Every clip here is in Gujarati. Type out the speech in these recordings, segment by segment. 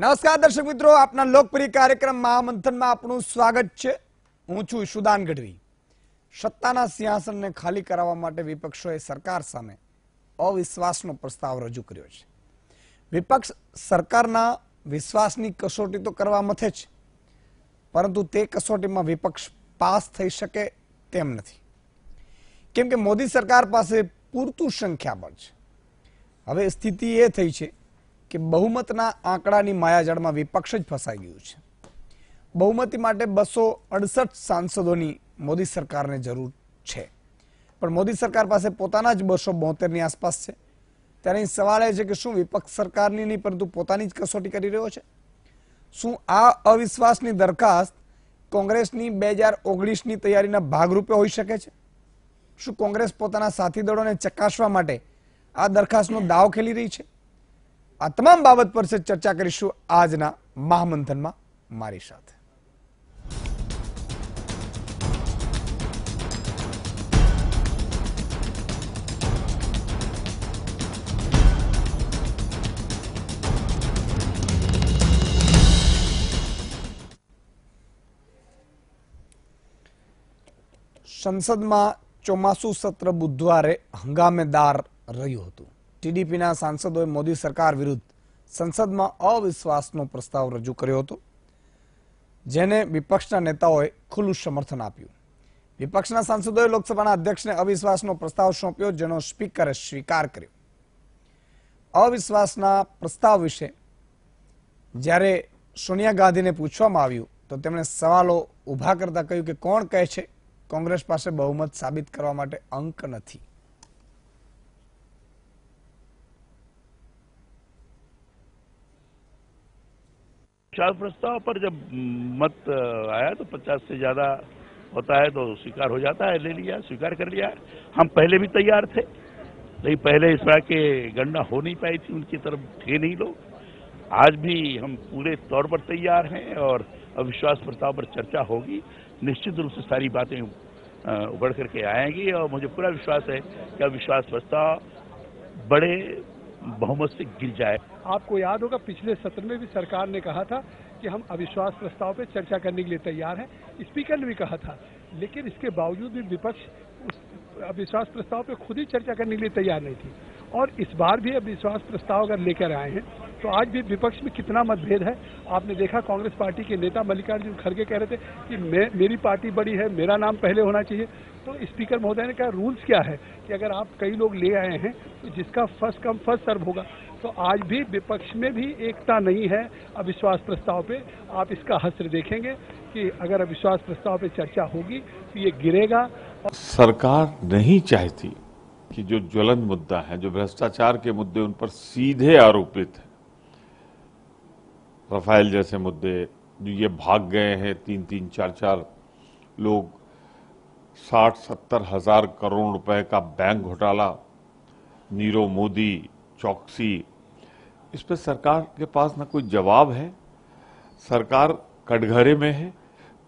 નમસ્કાર દર્શક મિત્રો આપના લોકપ્રિય કાર્યક્રમ મહામંથનમાં આપનું સ્વાગત છે હું છું ઈશુદાન ગઢવી સત્તાના સિંહાસનને ખાલી કરાવવા માટે વિપક્ષોએ સરકાર સામે અવિશ્વાસનો પ્રસ્તાવ રજૂ કર્યો છે વિપક્ષ સરકારના વિશ્વાસની કસોટી તો કરવા મથે છે પરંતુ તે કસોટીમાં વિપક્ષ પાસ થઈ શકે તેમ નથી કેમ કે મોદી સરકાર પાસે પૂરતું સંખ્યાબળ છે હવે સ્થિતિ એ થઈ છે કે બહુમતના આંકડાની માયાજાળમાં વિપક્ષ જ ફસાઈ ગયું છે બહુમતી માટે બસો અડસઠ સાંસદોની મોદી સરકારને જરૂર છે પણ મોદી સરકાર પાસે પોતાના જ બસો બોતેરની આસપાસ છે ત્યારે સવાલ એ છે કે શું વિપક્ષ સરકારની નહીં પરંતુ પોતાની જ કસોટી કરી રહ્યો છે શું આ અવિશ્વાસની દરખાસ્ત કોંગ્રેસની બે હજાર ઓગણીસની તૈયારીના ભાગરૂપે હોઈ શકે છે શું કોંગ્રેસ પોતાના સાથીદળોને ચકાસવા માટે આ દરખાસ્તનો દાવ ખેલી રહી છે આ તમામ બાબત પર ચર્ચા કરીશું આજના મહામંથનમાં મારી સાથે સંસદમાં ચોમાસું સત્ર બુધવારે હંગામેદાર રહ્યું હતું ટીડીપીના સાંસદોએ મોદી સરકાર વિરુદ્ધ સંસદમાં અવિશ્વાસનો પ્રસ્તાવ રજૂ કર્યો હતો જેને વિપક્ષના નેતાઓએ ખુલ્લું સમર્થન આપ્યું વિપક્ષના સાંસદોએ લોકસભાના અધ્યક્ષને અવિશ્વાસનો પ્રસ્તાવ સોંપ્યો જેનો સ્પીકરે સ્વીકાર કર્યો અવિશ્વાસના પ્રસ્તાવ વિશે જ્યારે સોનિયા ગાંધીને પૂછવામાં આવ્યું તો તેમણે સવાલો ઊભા કરતા કહ્યું કે કોણ કહે છે કોંગ્રેસ પાસે બહુમત સાબિત કરવા માટે અંક નથી चार प्रस्ताव पर जब मत आया तो पचास से ज़्यादा होता है तो स्वीकार हो जाता है ले लिया स्वीकार कर लिया हम पहले भी तैयार थे लेकिन पहले इस बार के गणना हो नहीं पाई थी उनकी तरफ थे नहीं लोग आज भी हम पूरे तौर पर तैयार हैं और अविश्वास प्रस्ताव पर चर्चा होगी निश्चित रूप से सारी बातें उभर करके आएंगी और मुझे पूरा विश्वास है कि अविश्वास प्रस्ताव बड़े बहुमत से गिर जाए आपको याद होगा पिछले सत्र में भी सरकार ने कहा था कि हम अविश्वास प्रस्ताव पर चर्चा करने के लिए तैयार हैं स्पीकर ने भी कहा था लेकिन इसके बावजूद भी विपक्ष उस अविश्वास प्रस्ताव पर खुद ही चर्चा करने के लिए तैयार नहीं थी और इस बार भी अविश्वास प्रस्ताव अगर लेकर आए हैं तो आज भी विपक्ष में कितना मतभेद है आपने देखा कांग्रेस पार्टी के नेता मल्लिकार्जुन खड़गे कह रहे थे कि मैं मेरी पार्टी बड़ी है मेरा नाम पहले होना चाहिए तो स्पीकर महोदय ने कहा रूल्स क्या है कि अगर आप कई लोग ले आए हैं तो जिसका फर्स्ट कम फर्स्ट सर्व होगा तो आज भी विपक्ष में भी एकता नहीं है अविश्वास प्रस्ताव पे आप इसका हस्त्र देखेंगे कि अगर अविश्वास प्रस्ताव पे चर्चा होगी तो ये गिरेगा और... सरकार नहीं चाहती कि जो ज्वलन मुद्दा है जो भ्रष्टाचार के मुद्दे उन पर सीधे आरोपित है रफाइल जैसे मुद्दे जो ये भाग गए हैं तीन तीन चार चार लोग साठ सत्तर हजार करोड़ रुपए का बैंक घोटाला नीरव मोदी चौकसी इस पर सरकार के पास ना कोई जवाब है सरकार कटघरे में है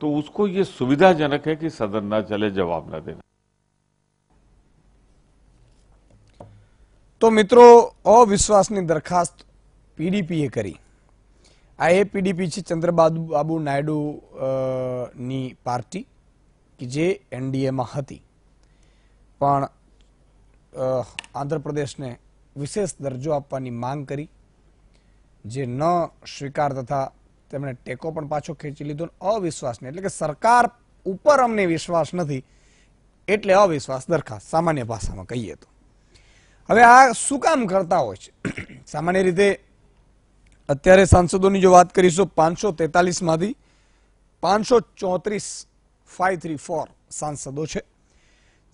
तो उसको ये सुविधाजनक है कि सदन ना चले जवाब ना देना तो मित्रों अविश्वास दरखास्त પીડીપીએ करी आ એ પીડીપી नायडू ચંદ્રબાબુ બાબુ કે જે એનડીએમાં હતી પણ આંધ્રપ્રદેશને વિશેષ દરજ્જો આપવાની માંગ કરી જે ન સ્વીકાર તથા તેમણે ટેકો પણ પાછો ખેંચી લીધો અવિશ્વાસને એટલે કે સરકાર ઉપર અમને વિશ્વાસ નથી એટલે અવિશ્વાસ દરખાસ્ત સામાન્ય ભાષામાં કહીએ તો હવે આ શું કામ કરતા હોય છે સામાન્ય રીતે અત્યારે સાંસદોની જો વાત કરીશું પાંચસો તેતાલીસમાંથી પાંચસો ચોત્રીસ ફાઇવ થ્રી ફોર સાંસદો છે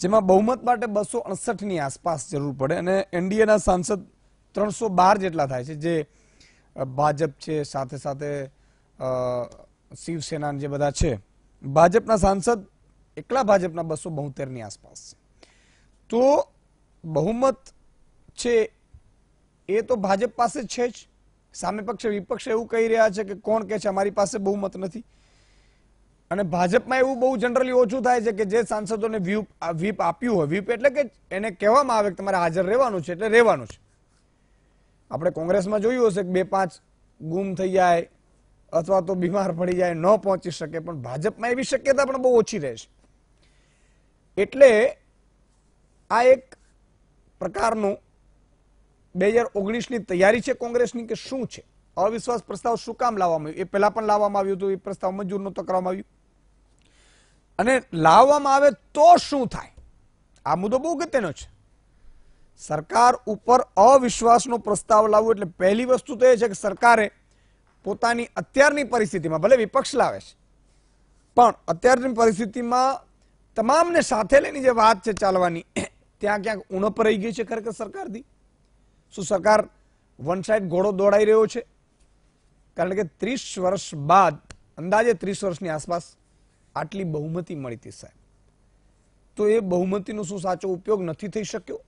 જેમાં બહુમત માટે બસો અડસઠની આસપાસ જરૂર પડે અને એનડીએના સાંસદ ત્રણસો બાર જેટલા થાય છે જે ભાજપ છે સાથે સાથે શિવસેના જે બધા છે ભાજપના સાંસદ એકલા ભાજપના બસો બોતેરની આસપાસ છે તો બહુમત છે એ તો ભાજપ પાસે છે જ સામે પક્ષે વિપક્ષ એવું કહી રહ્યા છે કે કોણ કે છે અમારી પાસે બહુમત નથી અને ભાજપમાં એવું બહુ જનરલી ઓછું થાય છે કે જે સાંસદોને વ્યુપ વ્હીપ આપ્યું હોય વ્હીપ એટલે કે એને કહેવામાં આવે કે તમારે હાજર રહેવાનું છે એટલે રહેવાનું છે આપણે કોંગ્રેસમાં જોયું હશે કે બે પાંચ ગુમ થઈ જાય અથવા તો બીમાર પડી જાય ન પહોંચી શકે પણ ભાજપમાં એવી શક્યતા પણ બહુ ઓછી રહેશે એટલે આ એક પ્રકારનું બે હજાર ઓગણીસની તૈયારી છે કોંગ્રેસની કે શું છે અવિશ્વાસ પ્રસ્તાવ શું કામ લાવવામાં આવ્યું એ પહેલા પણ લાવવામાં આવ્યું હતું એ પ્રસ્તાવ મંજૂર નહોતો કરવામાં આવ્યું અને લાવવામાં આવે તો શું થાય આ મુદ્દો બહુ અગત્યનો છે સરકાર ઉપર અવિશ્વાસનો પ્રસ્તાવ લાવવો એટલે પહેલી વસ્તુ તો એ છે કે સરકારે પોતાની અત્યારની પરિસ્થિતિમાં ભલે વિપક્ષ લાવે છે પણ અત્યારની પરિસ્થિતિમાં તમામને સાથે લઈને જે વાત છે ચાલવાની ત્યાં ક્યાંક ઉણપ રહી ગઈ છે ખરેખર સરકારથી શું સરકાર વન સાઈડ ઘોડો દોડાઈ રહ્યો છે કારણ કે ત્રીસ વર્ષ બાદ અંદાજે ત્રીસ વર્ષની આસપાસ આટલી બહુમતી મળી હતી સાહેબ તો એ બહુમતીનો શું સાચો ઉપયોગ નથી થઈ શક્યો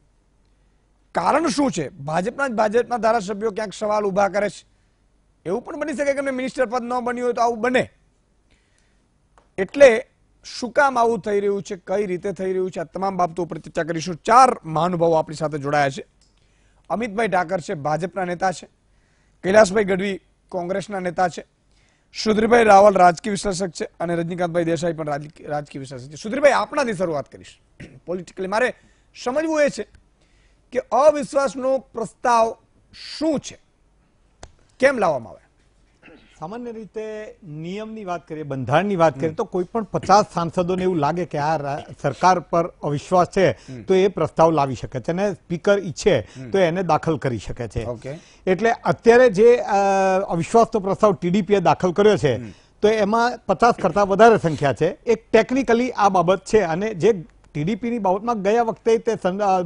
કારણ શું છે ભાજપના જ ભાજપના ધારાસભ્યો ક્યાંક સવાલ ઊભા કરે છે એવું પણ બની શકે કે મેં મિનિસ્ટર પદ ન બન્યું હોય તો આવું બને એટલે શું કામ આવું થઈ રહ્યું છે કઈ રીતે થઈ રહ્યું છે આ તમામ બાબતો ઉપર ચર્ચા કરીશું ચાર મહાનુભાવો આપણી સાથે જોડાયા છે અમિતભાઈ ઠાકર છે ભાજપના નેતા છે કૈલાસભાઈ ગઢવી કોંગ્રેસના નેતા છે સુધીરભાઈ રાવલ રાજકીય વિશ્લેષક છે અને રજનીકાંતભાઈ દેસાઈ પણ રાજકીય વિશ્લેષક છે સુધીરભાઈ આપણાથી શરૂઆત કરીશ પોલિટિકલી મારે સમજવું એ છે કે અવિશ્વાસનો પ્રસ્તાવ શું છે કેમ લાવવામાં આવે સામાન્ય રીતે નિયમની વાત કરીએ બંધારણની વાત કરીએ તો કોઈ પણ પચાસ સાંસદોને એવું લાગે કે આ સરકાર પર અવિશ્વાસ છે તો એ પ્રસ્તાવ લાવી શકે છે અને સ્પીકર ઈચ્છે તો એને દાખલ કરી શકે છે એટલે અત્યારે જે અવિશ્વાસનો પ્રસ્તાવ ટીડીપીએ દાખલ કર્યો છે તો એમાં પચાસ કરતાં વધારે સંખ્યા છે એક ટેકનિકલી આ બાબત છે અને જે ટીડીપીની બાબતમાં ગયા વખતે તે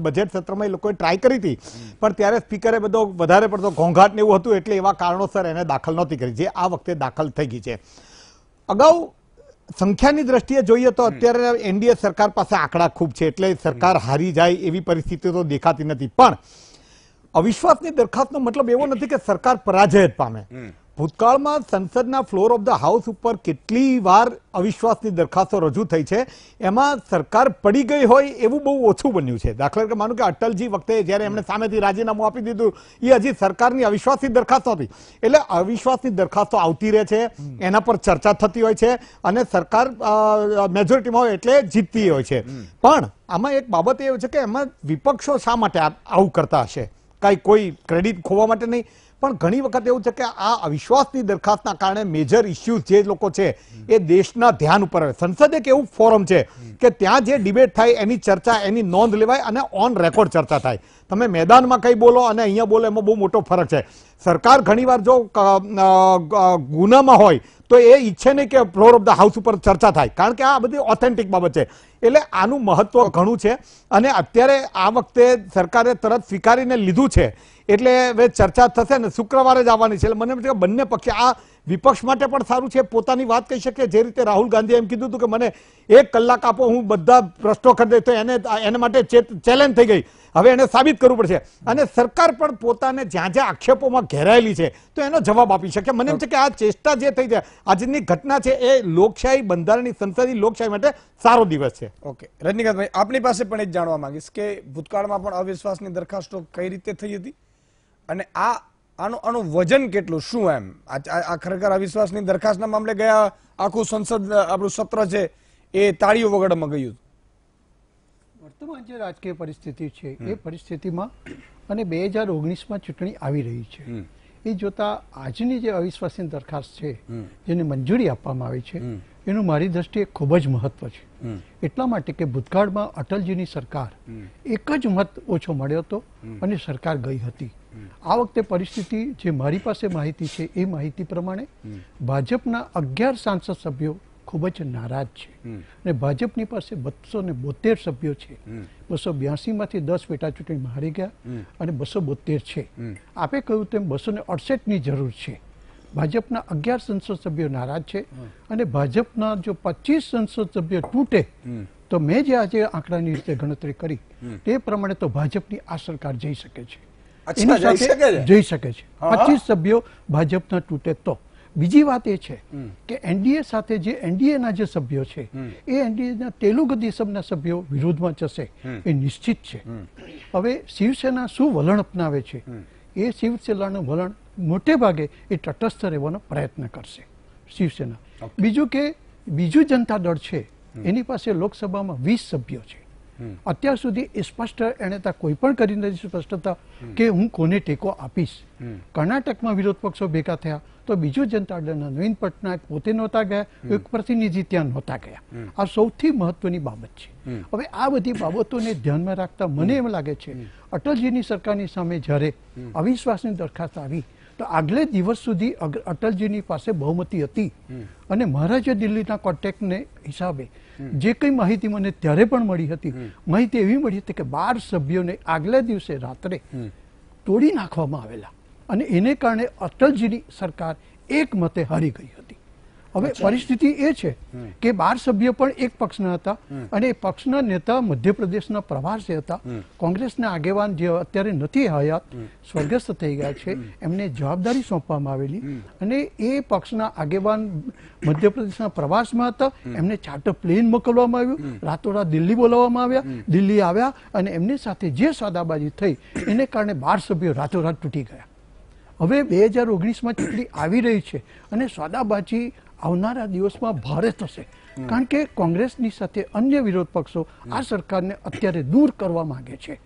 બજેટ સત્રમાં એ લોકોએ ટ્રાય કરી હતી પણ ત્યારે સ્પીકરે બધો વધારે પડતો ઘોંઘાટ ને એવું હતું એટલે એવા કારણોસર એને દાખલ નહોતી કરી જે આ વખતે દાખલ થઈ ગઈ છે અગાઉ સંખ્યાની દ્રષ્ટિએ જોઈએ તો અત્યારે એનડીએ સરકાર પાસે આંકડા ખૂબ છે એટલે સરકાર હારી જાય એવી પરિસ્થિતિ તો દેખાતી નથી પણ અવિશ્વાસની દરખાસ્તનો મતલબ એવો નથી કે સરકાર પરાજય જ પામે ભૂતકાળમાં સંસદના ફ્લોર ઓફ ધ હાઉસ ઉપર કેટલી વાર અવિશ્વાસની દરખાસ્તો રજૂ થઈ છે એમાં સરકાર પડી ગઈ હોય એવું બહુ ઓછું બન્યું છે દાખલા તરીકે માનું કે અટલજી વખતે જ્યારે એમણે સામેથી રાજીનામું આપી દીધું એ હજી સરકારની અવિશ્વાસની દરખાસ્તો હતી એટલે અવિશ્વાસની દરખાસ્તો આવતી રહે છે એના પર ચર્ચા થતી હોય છે અને સરકાર મેજોરિટીમાં હોય એટલે જીતતી હોય છે પણ આમાં એક બાબત એ છે કે એમાં વિપક્ષો શા માટે આવું કરતા હશે કાંઈ કોઈ ક્રેડિટ ખોવા માટે નહીં પણ ઘણી વખત એવું છે કે આ અવિશ્વાસની દરખાસ્તના કારણે મેજર ઇસ્યુ જે લોકો છે એ દેશના ધ્યાન ઉપર આવે સંસદ એક એવું ફોરમ છે કે ત્યાં જે ડિબેટ થાય એની ચર્ચા એની નોંધ લેવાય અને ઓન રેકોર્ડ ચર્ચા થાય તમે મેદાનમાં કંઈ બોલો અને અહીંયા બોલો એમાં બહુ મોટો ફરક છે સરકાર ઘણીવાર જો ગુનામાં હોય તો એ ઈચ્છે નહીં કે ફ્લોર ઓફ ધ હાઉસ ઉપર ચર્ચા થાય કારણ કે આ બધી ઓથેન્ટિક બાબત છે એટલે આનું મહત્વ ઘણું છે અને અત્યારે આ વખતે સરકારે તરત સ્વીકારીને લીધું છે એટલે હવે ચર્ચા થશે ને શુક્રવારે જ આવવાની છે એટલે મને એમ કે બંને પક્ષે આ વિપક્ષ માટે પણ સારું છે પોતાની વાત કહી શકે જે રીતે રાહુલ ગાંધીએ એમ કીધું હતું કે મને એક કલાક આપો હું બધા પ્રશ્નો કરી દઈ તો એને એને માટે ચેલેન્જ થઈ ગઈ હવે એને સાબિત કરવું પડશે અને સરકાર પણ પોતાને જ્યાં જ્યાં આક્ષેપોમાં ઘેરાયેલી છે તો એનો જવાબ આપી શકે મને એમ છે કે આ ચેષ્ટા જે થઈ છે આજની ઘટના છે એ લોકશાહી બંધારણની સંસદીય લોકશાહી માટે સારો દિવસ છે ઓકે રજનીકાંતભાઈ આપની પાસે પણ એ જાણવા માંગીશ કે ભૂતકાળમાં પણ અવિશ્વાસની દરખાસ્તો કઈ રીતે થઈ હતી અને આ આનું આનું વજન કેટલું શું એમ આ ખરેખર અવિશ્વાસની દરખાસ્તના મામલે ગયા આખું સંસદ આપણું સત્ર છે એ તાળીઓ વગડમાં ગયું વર્તમાન જે રાજકીય પરિસ્થિતિ છે એ પરિસ્થિતિમાં અને બે હજાર ઓગણીસમાં ચૂંટણી આવી રહી છે એ જોતા આજની જે અવિશ્વાસની દરખાસ્ત છે જેને મંજૂરી આપવામાં આવી છે એનું મારી દ્રષ્ટિએ ખૂબ જ મહત્વ છે એટલા માટે કે ભૂતકાળમાં અટલજીની સરકાર એક જ મત ઓછો મળ્યો હતો અને સરકાર ગઈ હતી આ વખતે પરિસ્થિતિ જે મારી પાસે માહિતી છે એ માહિતી પ્રમાણે ભાજપના અગિયાર સાંસદ સભ્યો ખૂબ જ નારાજ છે અને ભાજપની પાસે બસો ને બોતેર સભ્યો છે બસો બ્યાસીમાંથી દસ પેટા ચૂંટણીમાં હારી ગયા અને બસો બોતેર છે આપે કહ્યું તેમ બસો ને અડસઠની જરૂર છે ભાજપના અગિયાર સંસદ સભ્યો નારાજ છે અને ભાજપના જો પચીસ સંસદ સભ્યો તૂટે તો મેં જે આજે આંકડાની રીતે ગણતરી કરી તે પ્રમાણે તો ભાજપની આ સરકાર જઈ શકે છે એની સાથે જઈ શકે છે પચીસ સભ્યો ભાજપના તૂટે તો બીજી વાત એ છે કે એનડીએ સાથે જે એનડીએના જે સભ્યો છે એ એનડીએના તેલુગુ દેશમના સભ્યો વિરોધમાં જશે એ નિશ્ચિત છે હવે શિવસેના શું વલણ અપનાવે છે એ શિવસેનાનું વલણ મોટે ભાગે એ તટસ્થ રહેવાનો પ્રયત્ન કરશે શિવસેના બીજું કે બીજું જનતા દળ છે એની પાસે લોકસભામાં વીસ સભ્યો છે અત્યાર સુધી સ્પષ્ટ એણે કોઈ પણ કરી નથી સ્પષ્ટતા કે હું કોને ટેકો આપીશ કર્ણાટકમાં વિરોધ પક્ષો ભેગા થયા તો બીજું જનતા દળ નવીન પટનાયક પોતે નહોતા ગયા એક પ્રતિનિધિ ત્યાં નહોતા ગયા આ સૌથી મહત્વની બાબત છે હવે આ બધી બાબતોને ધ્યાનમાં રાખતા મને એમ લાગે છે અટલજીની સરકારની સામે જ્યારે અવિશ્વાસની દરખાસ્ત આવી તો આગલે દિવસ સુધી અટલજીની પાસે બહુમતી હતી અને મહારાજા દિલ્હીના કોન્ટેક્ટને હિસાબે જે કંઈ માહિતી મને ત્યારે પણ મળી હતી માહિતી એવી મળી હતી કે બાર સભ્યોને આગલા દિવસે રાત્રે તોડી નાખવામાં આવેલા અને એને કારણે અટલજીની સરકાર એક મતે હારી ગઈ હતી હવે પરિસ્થિતિ એ છે કે બાર સભ્ય પણ એક પક્ષના હતા અને એ પક્ષના નેતા મધ્યપ્રદેશના પ્રવાસે હતા કોંગ્રેસના આગેવાન જે અત્યારે નથી હયાત સ્વર્ગસ્થ થઈ ગયા છે એમને જવાબદારી સોંપવામાં આવેલી અને એ પક્ષના આગેવાન મધ્યપ્રદેશના પ્રવાસમાં હતા એમને ચાર્ટર પ્લેન મોકલવામાં આવ્યું રાતોરાત દિલ્હી બોલાવવામાં આવ્યા દિલ્હી આવ્યા અને એમની સાથે જે સાદાબાજી થઈ એને કારણે બાર સભ્યો રાતોરાત તૂટી ગયા હવે બે હજાર ઓગણીસમાં ચૂંટણી આવી રહી છે અને સોદાબાજી આવનારા દિવસમાં ભારે થશે કારણ કે કોંગ્રેસની સાથે અન્ય વિરોધ પક્ષો આ સરકારને અત્યારે દૂર કરવા માંગે છે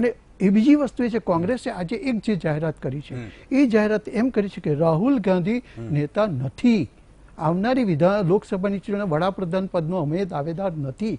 અને એ બીજી વસ્તુ એ છે કોંગ્રેસે આજે એક જે જાહેરાત કરી છે એ જાહેરાત એમ કરી છે કે રાહુલ ગાંધી નેતા નથી આવનારી વિધાન લોકસભાની ચૂંટણી વડાપ્રધાન પદનો અમે દાવેદાર નથી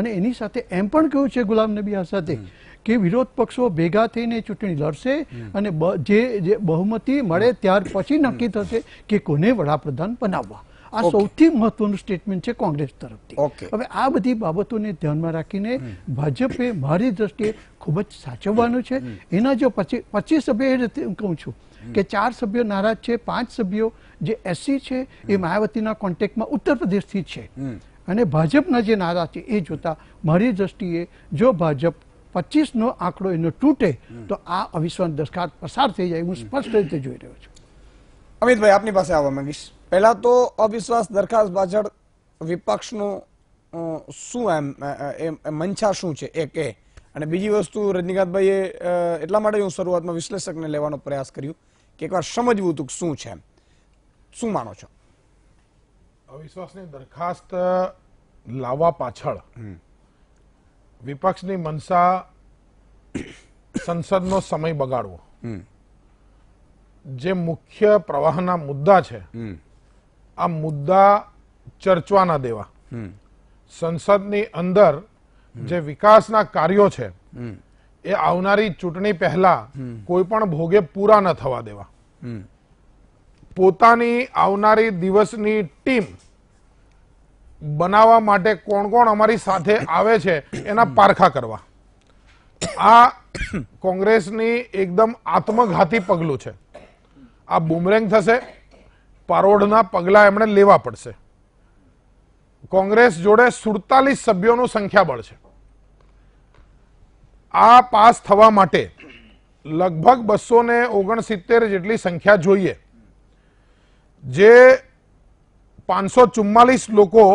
અને એની સાથે એમ પણ કહ્યું છે ગુલામ નબી આઝાદે કે વિરોધ પક્ષો ભેગા થઈને ચૂંટણી લડશે અને જે જે બહુમતી મળે ત્યાર પછી નક્કી થશે કે કોને વડાપ્રધાન બનાવવા આ સૌથી મહત્વનું સ્ટેટમેન્ટ છે કોંગ્રેસ તરફથી હવે આ બધી બાબતોને ધ્યાનમાં રાખીને ભાજપે મારી દ્રષ્ટિએ ખૂબ જ સાચવવાનું છે એના જો પચીસ સભ્ય એ રીતે હું કહું છું કે ચાર સભ્યો નારાજ છે પાંચ સભ્યો જે એસસી છે એ માયાવતીના કોન્ટેક્ટમાં ઉત્તર પ્રદેશથી છે અને ભાજપના જે નારા છે એ જોતા મારી દ્રષ્ટિએ જો ભાજપ પચીસનો આંકડો એનો તૂટે તો આ અવિશ્વાસ દરખાસ્ત પસાર થઈ જાય હું સ્પષ્ટ રીતે જોઈ રહ્યો છું અમિતભાઈ આપની પાસે આવવા માંગીશ પહેલા તો અવિશ્વાસ દરખાસ્ત પાછળ વિપક્ષનું શું એમ મંછા શું છે એ કે અને બીજી વસ્તુ રજનીકાંતભાઈએ એટલા માટે હું શરૂઆતમાં વિશ્લેષકને લેવાનો પ્રયાસ કર્યું કે એકવાર સમજવું તું શું છે શું માનો છો અવિશ્વાસની દરખાસ્ત લાવવા પાછળ વિપક્ષની મનસા સંસદનો સમય બગાડવો જે મુખ્ય પ્રવાહના મુદ્દા છે આ મુદ્દા ચર્ચવા ના દેવા સંસદની અંદર જે વિકાસના કાર્યો છે એ આવનારી ચૂંટણી પહેલા કોઈ પણ ભોગે પૂરા ન થવા દેવા પોતાની આવનારી દિવસની ટીમ બનાવવા માટે કોણ કોણ અમારી સાથે આવે છે એના પારખા કરવા આ કોંગ્રેસની એકદમ આત્મઘાતી પગલું છે આ બુમરેંગ થશે પારોડના પગલાં એમણે લેવા પડશે કોંગ્રેસ જોડે સુડતાલીસ સભ્યોનું સંખ્યાબળ છે આ પાસ થવા માટે લગભગ બસો ને ઓગણસિત્તેર જેટલી સંખ્યા જોઈએ જે પાંચસો ચુમ્માલીસ લોકો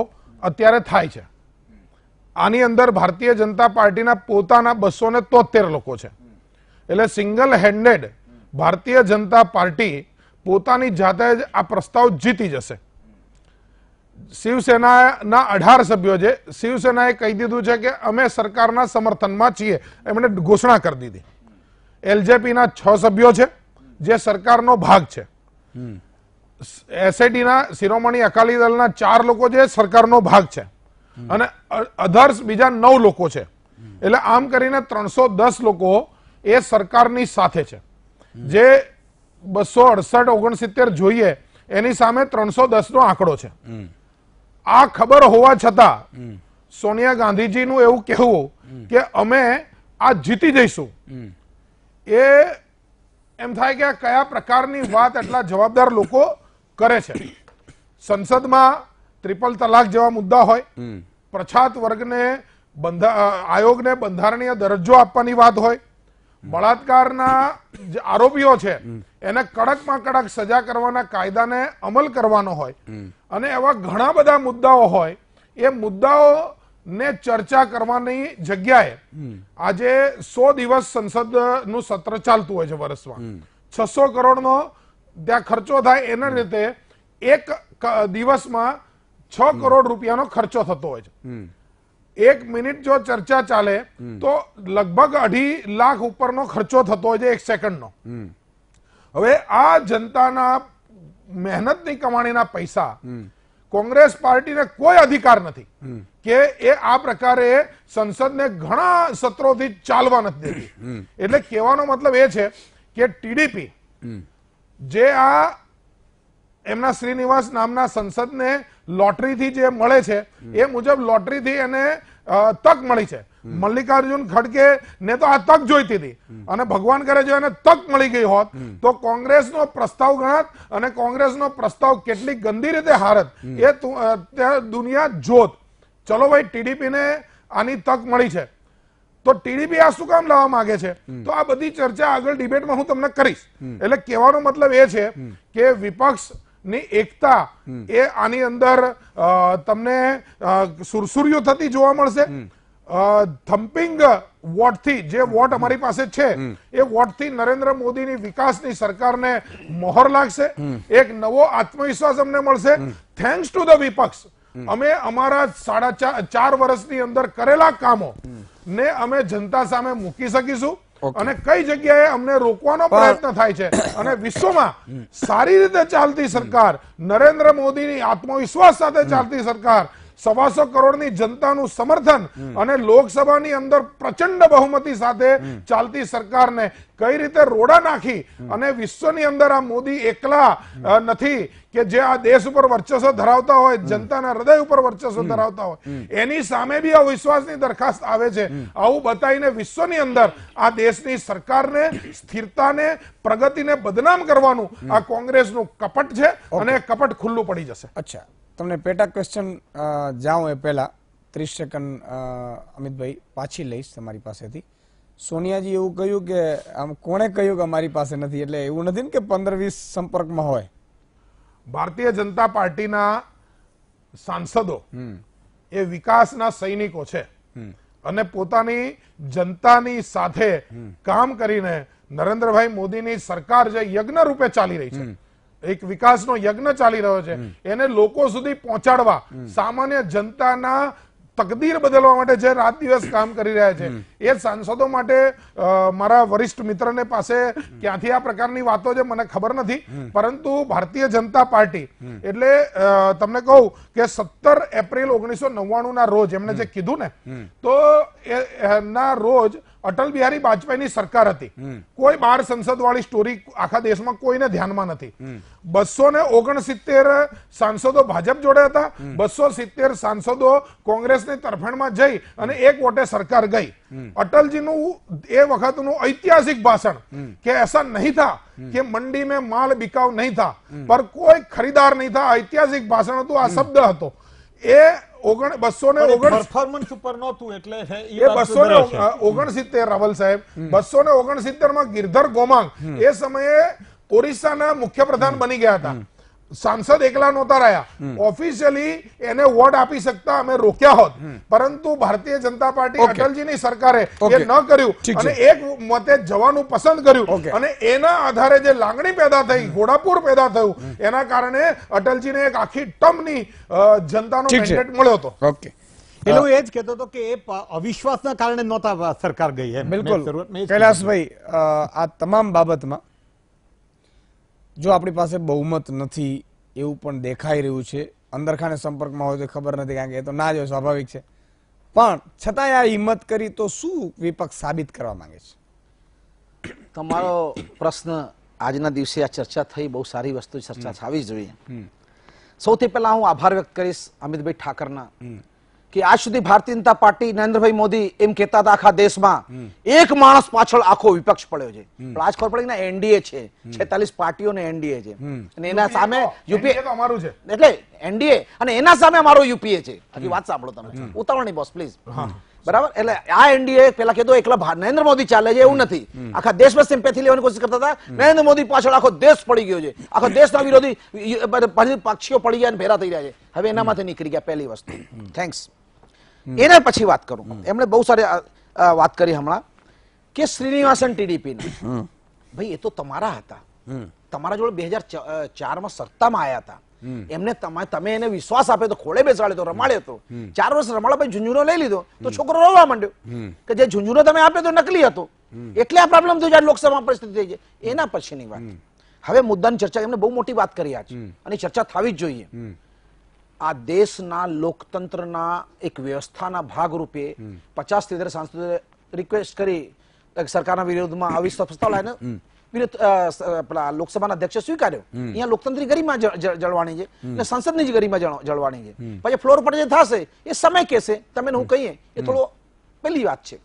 અત્યારે થાય છે આની અંદર ભારતીય જનતા પાર્ટીના પોતાના બસો ને તોતેર લોકો છે એટલે સિંગલ હેન્ડેડ ભારતીય જનતા પાર્ટી પોતાની જાતે જ આ પ્રસ્તાવ જીતી જશે શિવસેનાના અઢાર સભ્યો છે શિવસેનાએ કહી દીધું છે કે અમે સરકારના સમર્થનમાં છીએ એમણે ઘોષણા કરી દીધી એલજેપીના છ સભ્યો છે જે સરકારનો ભાગ છે એસઆઈટીના શિરોમણી અકાલી દળના ચાર લોકો છે સરકારનો ભાગ છે અને અધર્સ બીજા નવ લોકો છે એટલે આમ કરીને ત્રણસો દસ લોકો એ સરકારની સાથે છે જે બસો અડસઠ ઓગણસિત્તેર જોઈએ એની સામે ત્રણસો દસનો આંકડો છે આ ખબર હોવા છતાં સોનિયા ગાંધીજીનું એવું કહેવું કે અમે આ જીતી જઈશું એ એમ થાય કે કયા પ્રકારની વાત એટલા જવાબદાર લોકો કરે છે સંસદમાં ત્રિપલ તલાક જેવા મુદ્દા હોય પ્રછાત વર્ગને આયોગને બંધારણીય દરજ્જો આપવાની વાત હોય બળાત્કારના જે આરોપીઓ છે એને કડકમાં કડક સજા કરવાના કાયદાને અમલ કરવાનો હોય અને એવા ઘણા બધા મુદ્દાઓ હોય એ મુદ્દાઓને ચર્ચા કરવાની જગ્યાએ આજે સો દિવસ સંસદનું સત્ર ચાલતું હોય છે વર્ષમાં છસો કરોડનો ત્યાં ખર્ચો થાય એના રીતે એક દિવસમાં છ કરોડ રૂપિયાનો ખર્ચો થતો હોય છે એક મિનિટ જો ચર્ચા ચાલે તો લગભગ અઢી લાખ ઉપરનો ખર્ચો થતો હોય છે એક સેકન્ડનો હવે આ જનતાના મહેનતની કમાણીના પૈસા કોંગ્રેસ પાર્ટીને કોઈ અધિકાર નથી કે એ આ પ્રકારે સંસદને ઘણા સત્રોથી ચાલવા નથી દેતી એટલે કહેવાનો મતલબ એ છે કે ટીડીપી જે આ એમના શ્રીનિવાસ નામના સંસદને લોટરીથી જે મળે છે એ મુજબ લોટરીથી એને તક મળી છે મલ્લિકાર્જુન ખડકે ને તો આ તક જોઈતી હતી અને ભગવાન કરે જો એને તક મળી ગઈ હોત તો કોંગ્રેસનો પ્રસ્તાવ ગણત અને કોંગ્રેસનો પ્રસ્તાવ કેટલી ગંદી રીતે હારત એ દુનિયા જોત ચલો ભાઈ ટીડીપીને આની તક મળી છે તો ટીડીપી આ શું કામ લાવવા માંગે છે તો આ બધી ચર્ચા આગળ ડિબેટમાં હું તમને કરીશ એટલે કહેવાનો મતલબ એ છે કે વિપક્ષ ની એકતા એ આની અંદર તમને સુરસુરીઓ થતી જોવા મળશે થમ્પિંગ થી જે વોટ અમારી પાસે છે એ વોટથી નરેન્દ્ર મોદીની વિકાસની સરકારને મોહર લાગશે એક નવો આત્મવિશ્વાસ અમને મળશે થેન્ક્સ ટુ ધ વિપક્ષ અમે અમારા સાડા ચાર વર્ષની અંદર કરેલા કામો ને અમે જનતા સામે મૂકી શકીશું અને કઈ જગ્યાએ અમને રોકવાનો પ્રયત્ન થાય છે અને વિશ્વમાં સારી રીતે ચાલતી સરકાર નરેન્દ્ર મોદીની આત્મવિશ્વાસ સાથે ચાલતી સરકાર સવાસો કરોડની જનતાનું સમર્થન અને લોકસભાની અંદર પ્રચંડ બહુમતી સાથે ચાલતી સરકારને કઈ રીતે રોડા નાખી અને વિશ્વની અંદર આ મોદી એકલા નથી કે જે આ દેશ ઉપર વર્ચસ્વ ધરાવતા હોય જનતાના હૃદય ઉપર વર્ચસ્વ ધરાવતા હોય એની સામે બી અવિશ્વાસની દરખાસ્ત આવે છે આવું બતાવીને વિશ્વની અંદર આ દેશની સરકારને સ્થિરતાને પ્રગતિને બદનામ કરવાનું આ કોંગ્રેસનું કપટ છે અને કપટ ખુલ્લું પડી જશે અચ્છા તમને પેટા ક્વેશ્ચન જાઉં એ પહેલાં ત્રીસ સેકન્ડ અમિતભાઈ પાછી લઈશ તમારી પાસેથી સોનિયાજી એવું કહ્યું કે આમ કોણે કહ્યું કે અમારી પાસે નથી એટલે એવું નથી ને કે પંદર વીસ સંપર્કમાં હોય ભારતીય જનતા પાર્ટીના સાંસદો એ વિકાસના સૈનિકો છે અને પોતાની જનતાની સાથે કામ કરીને નરેન્દ્રભાઈ મોદીની સરકાર જે યજ્ઞ રૂપે ચાલી રહી છે એક વિકાસનો યજ્ઞ ચાલી રહ્યો છે એને લોકો સુધી પહોંચાડવા સામાન્ય જનતાના તકદીર બદલવા માટે જે રાત દિવસ કામ કરી રહ્યા છે એ સાંસદો માટે મારા વરિષ્ઠ મિત્રને પાસે ક્યાંથી આ પ્રકારની વાતો છે મને ખબર નથી પરંતુ ભારતીય જનતા પાર્ટી એટલે તમને કહું કે સત્તર એપ્રિલ ઓગણીસો નવ્વાણું ના રોજ એમને જે કીધું ને તો એના રોજ અટલ બિહારી વાજપેયીની સરકાર હતી કોઈ બાર સંસદ વાળી સ્ટોરી આખા દેશમાં કોઈને ધ્યાનમાં નથી બસો ને ઓગણસિત્તેર સાંસદો ભાજપ જોડે હતા બસો સિત્તેર સાંસદો કોંગ્રેસની તરફેણમાં જઈ અને એક વોટે સરકાર ગઈ અટલજીનું એ વખતનું ઐતિહાસિક ભાષણ કે એસા નહીં થા કે મંડી મેં માલ બિકાવ નહીં થા પર કોઈ ખરીદાર નહીં થા ઐતિહાસિક ભાષણ હતું આ શબ્દ હતો એ ઓગણ બસો ને ઓગણ પરફોર્મન્સ ઉપર નહોતું એટલે એ બસો ને ઓગણસિત્તેર રાવલ સાહેબ બસો ને ઓગણસિત્તેર માં ગિરધર ગોમાંગ એ સમયે ઓરિસ્સાના મુખ્ય પ્રધાન બની ગયા હતા સાંસદ એકલા નહોતા રહ્યા ઓફિશિયલી એને વોર્ડ આપી શકતા અમે રોક્યા હોત પરંતુ ભારતીય જનતા પાર્ટી અટલજીની સરકારે એ ન કર્યું અને એક મતે જવાનું પસંદ કર્યું અને એના આધારે જે લાગણી પેદા થઈ ઘોડાપુર પેદા થયું એના કારણે અટલજીને એક આખી ટર્મની જનતાનો મેન્ડેટ મળ્યો હતો ઓકે એટલે હું એ જ કહેતો હતો કે એ અવિશ્વાસના કારણે નહોતા સરકાર ગઈ એમ બિલકુલ કૈલાસભાઈ આ તમામ બાબતમાં જો આપણી પાસે બહુમત નથી એવું પણ દેખાઈ રહ્યું છે અંદરખાને સંપર્કમાં હોય તો ખબર નથી કારણ કે એ તો ના જ હોય સ્વાભાવિક છે પણ છતાંય આ હિંમત કરી તો શું વિપક્ષ સાબિત કરવા માંગે છે તમારો પ્રશ્ન આજના દિવસે આ ચર્ચા થઈ બહુ સારી વસ્તુ ચર્ચા થવી જોઈએ સૌથી પહેલા હું આભાર વ્યક્ત કરીશ અમિતભાઈ ઠાકરના કે આજ સુધી ભારતીય જનતા પાર્ટી નરેન્દ્રભાઈ મોદી એમ કહેતા હતા આખા દેશમાં એક માણસ પાછળ આખો વિપક્ષ પડ્યો છે પણ આજ ખબર પડી એનડીએ છે છેતાલીસ પાર્ટીઓને એનડીએ છે અને એના સામે યુપીએ અમારું છે એટલે એનડીએ અને એના સામે અમારો યુપીએ છે આખી વાત સાંભળો તમે ઉતાવળ બોસ પ્લીઝ બરાબર એટલે આ એનડીએ પેલા કીધું એકલા નરેન્દ્ર મોદી ચાલે છે એવું નથી આખા દેશમાં સિમ્પેથી લેવાની કોશિશ કરતા હતા નરેન્દ્ર મોદી પાછળ આખો દેશ પડી ગયો છે આખો દેશના વિરોધી પક્ષીઓ પડી ગયા અને ભેરા થઈ રહ્યા છે હવે એના એનામાંથી નીકળી ગયા પહેલી વસ્તુ થેન્ક્સ એના પછી વાત કરું એમણે બહુ સારી વાત કરી હમણાં કે શ્રીનિવાસન ટીડીપી ભાઈ એ તો તમારા હતા તમારા જોડે બે હજાર ચારમાં સત્તામાં આવ્યા હતા એમને તમે એને વિશ્વાસ આપ્યો તો ખોળે બેસાડ્યો તો રમાડ્યો તો ચાર વર્ષ રમાડા પછી ઝુંઝુનો લઈ લીધો તો છોકરો રોવા માંડ્યો કે જે ઝુંઝુનો તમે આપ્યો તો નકલી હતો એટલે આ પ્રોબ્લેમ થયો જ્યારે લોકસભા પરિસ્થિતિ થઈ છે એના પછીની વાત હવે મુદ્દાની ચર્ચા એમને બહુ મોટી વાત કરી આજ અને ચર્ચા થવી જ જોઈએ આ દેશના લોકતંત્રના એક વ્યવસ્થાના ભાગરૂપે પચાસ થી સાંસદોએ રિક્વેસ્ટ કરી સરકારના વિરોધમાં આવી સ્પષ્ટતા લાવીને વિરોધ પેલા લોકસભાના અધ્યક્ષે સ્વીકાર્યો અહીંયા લોકતંત્રની ગરિમા જળવાની છે અને સંસદની જ ગરિમા જળવાની છે પછી ફ્લોર પર જે થશે એ સમય કહેશે તમે હું કહીએ એ થોડો પહેલી વાત છે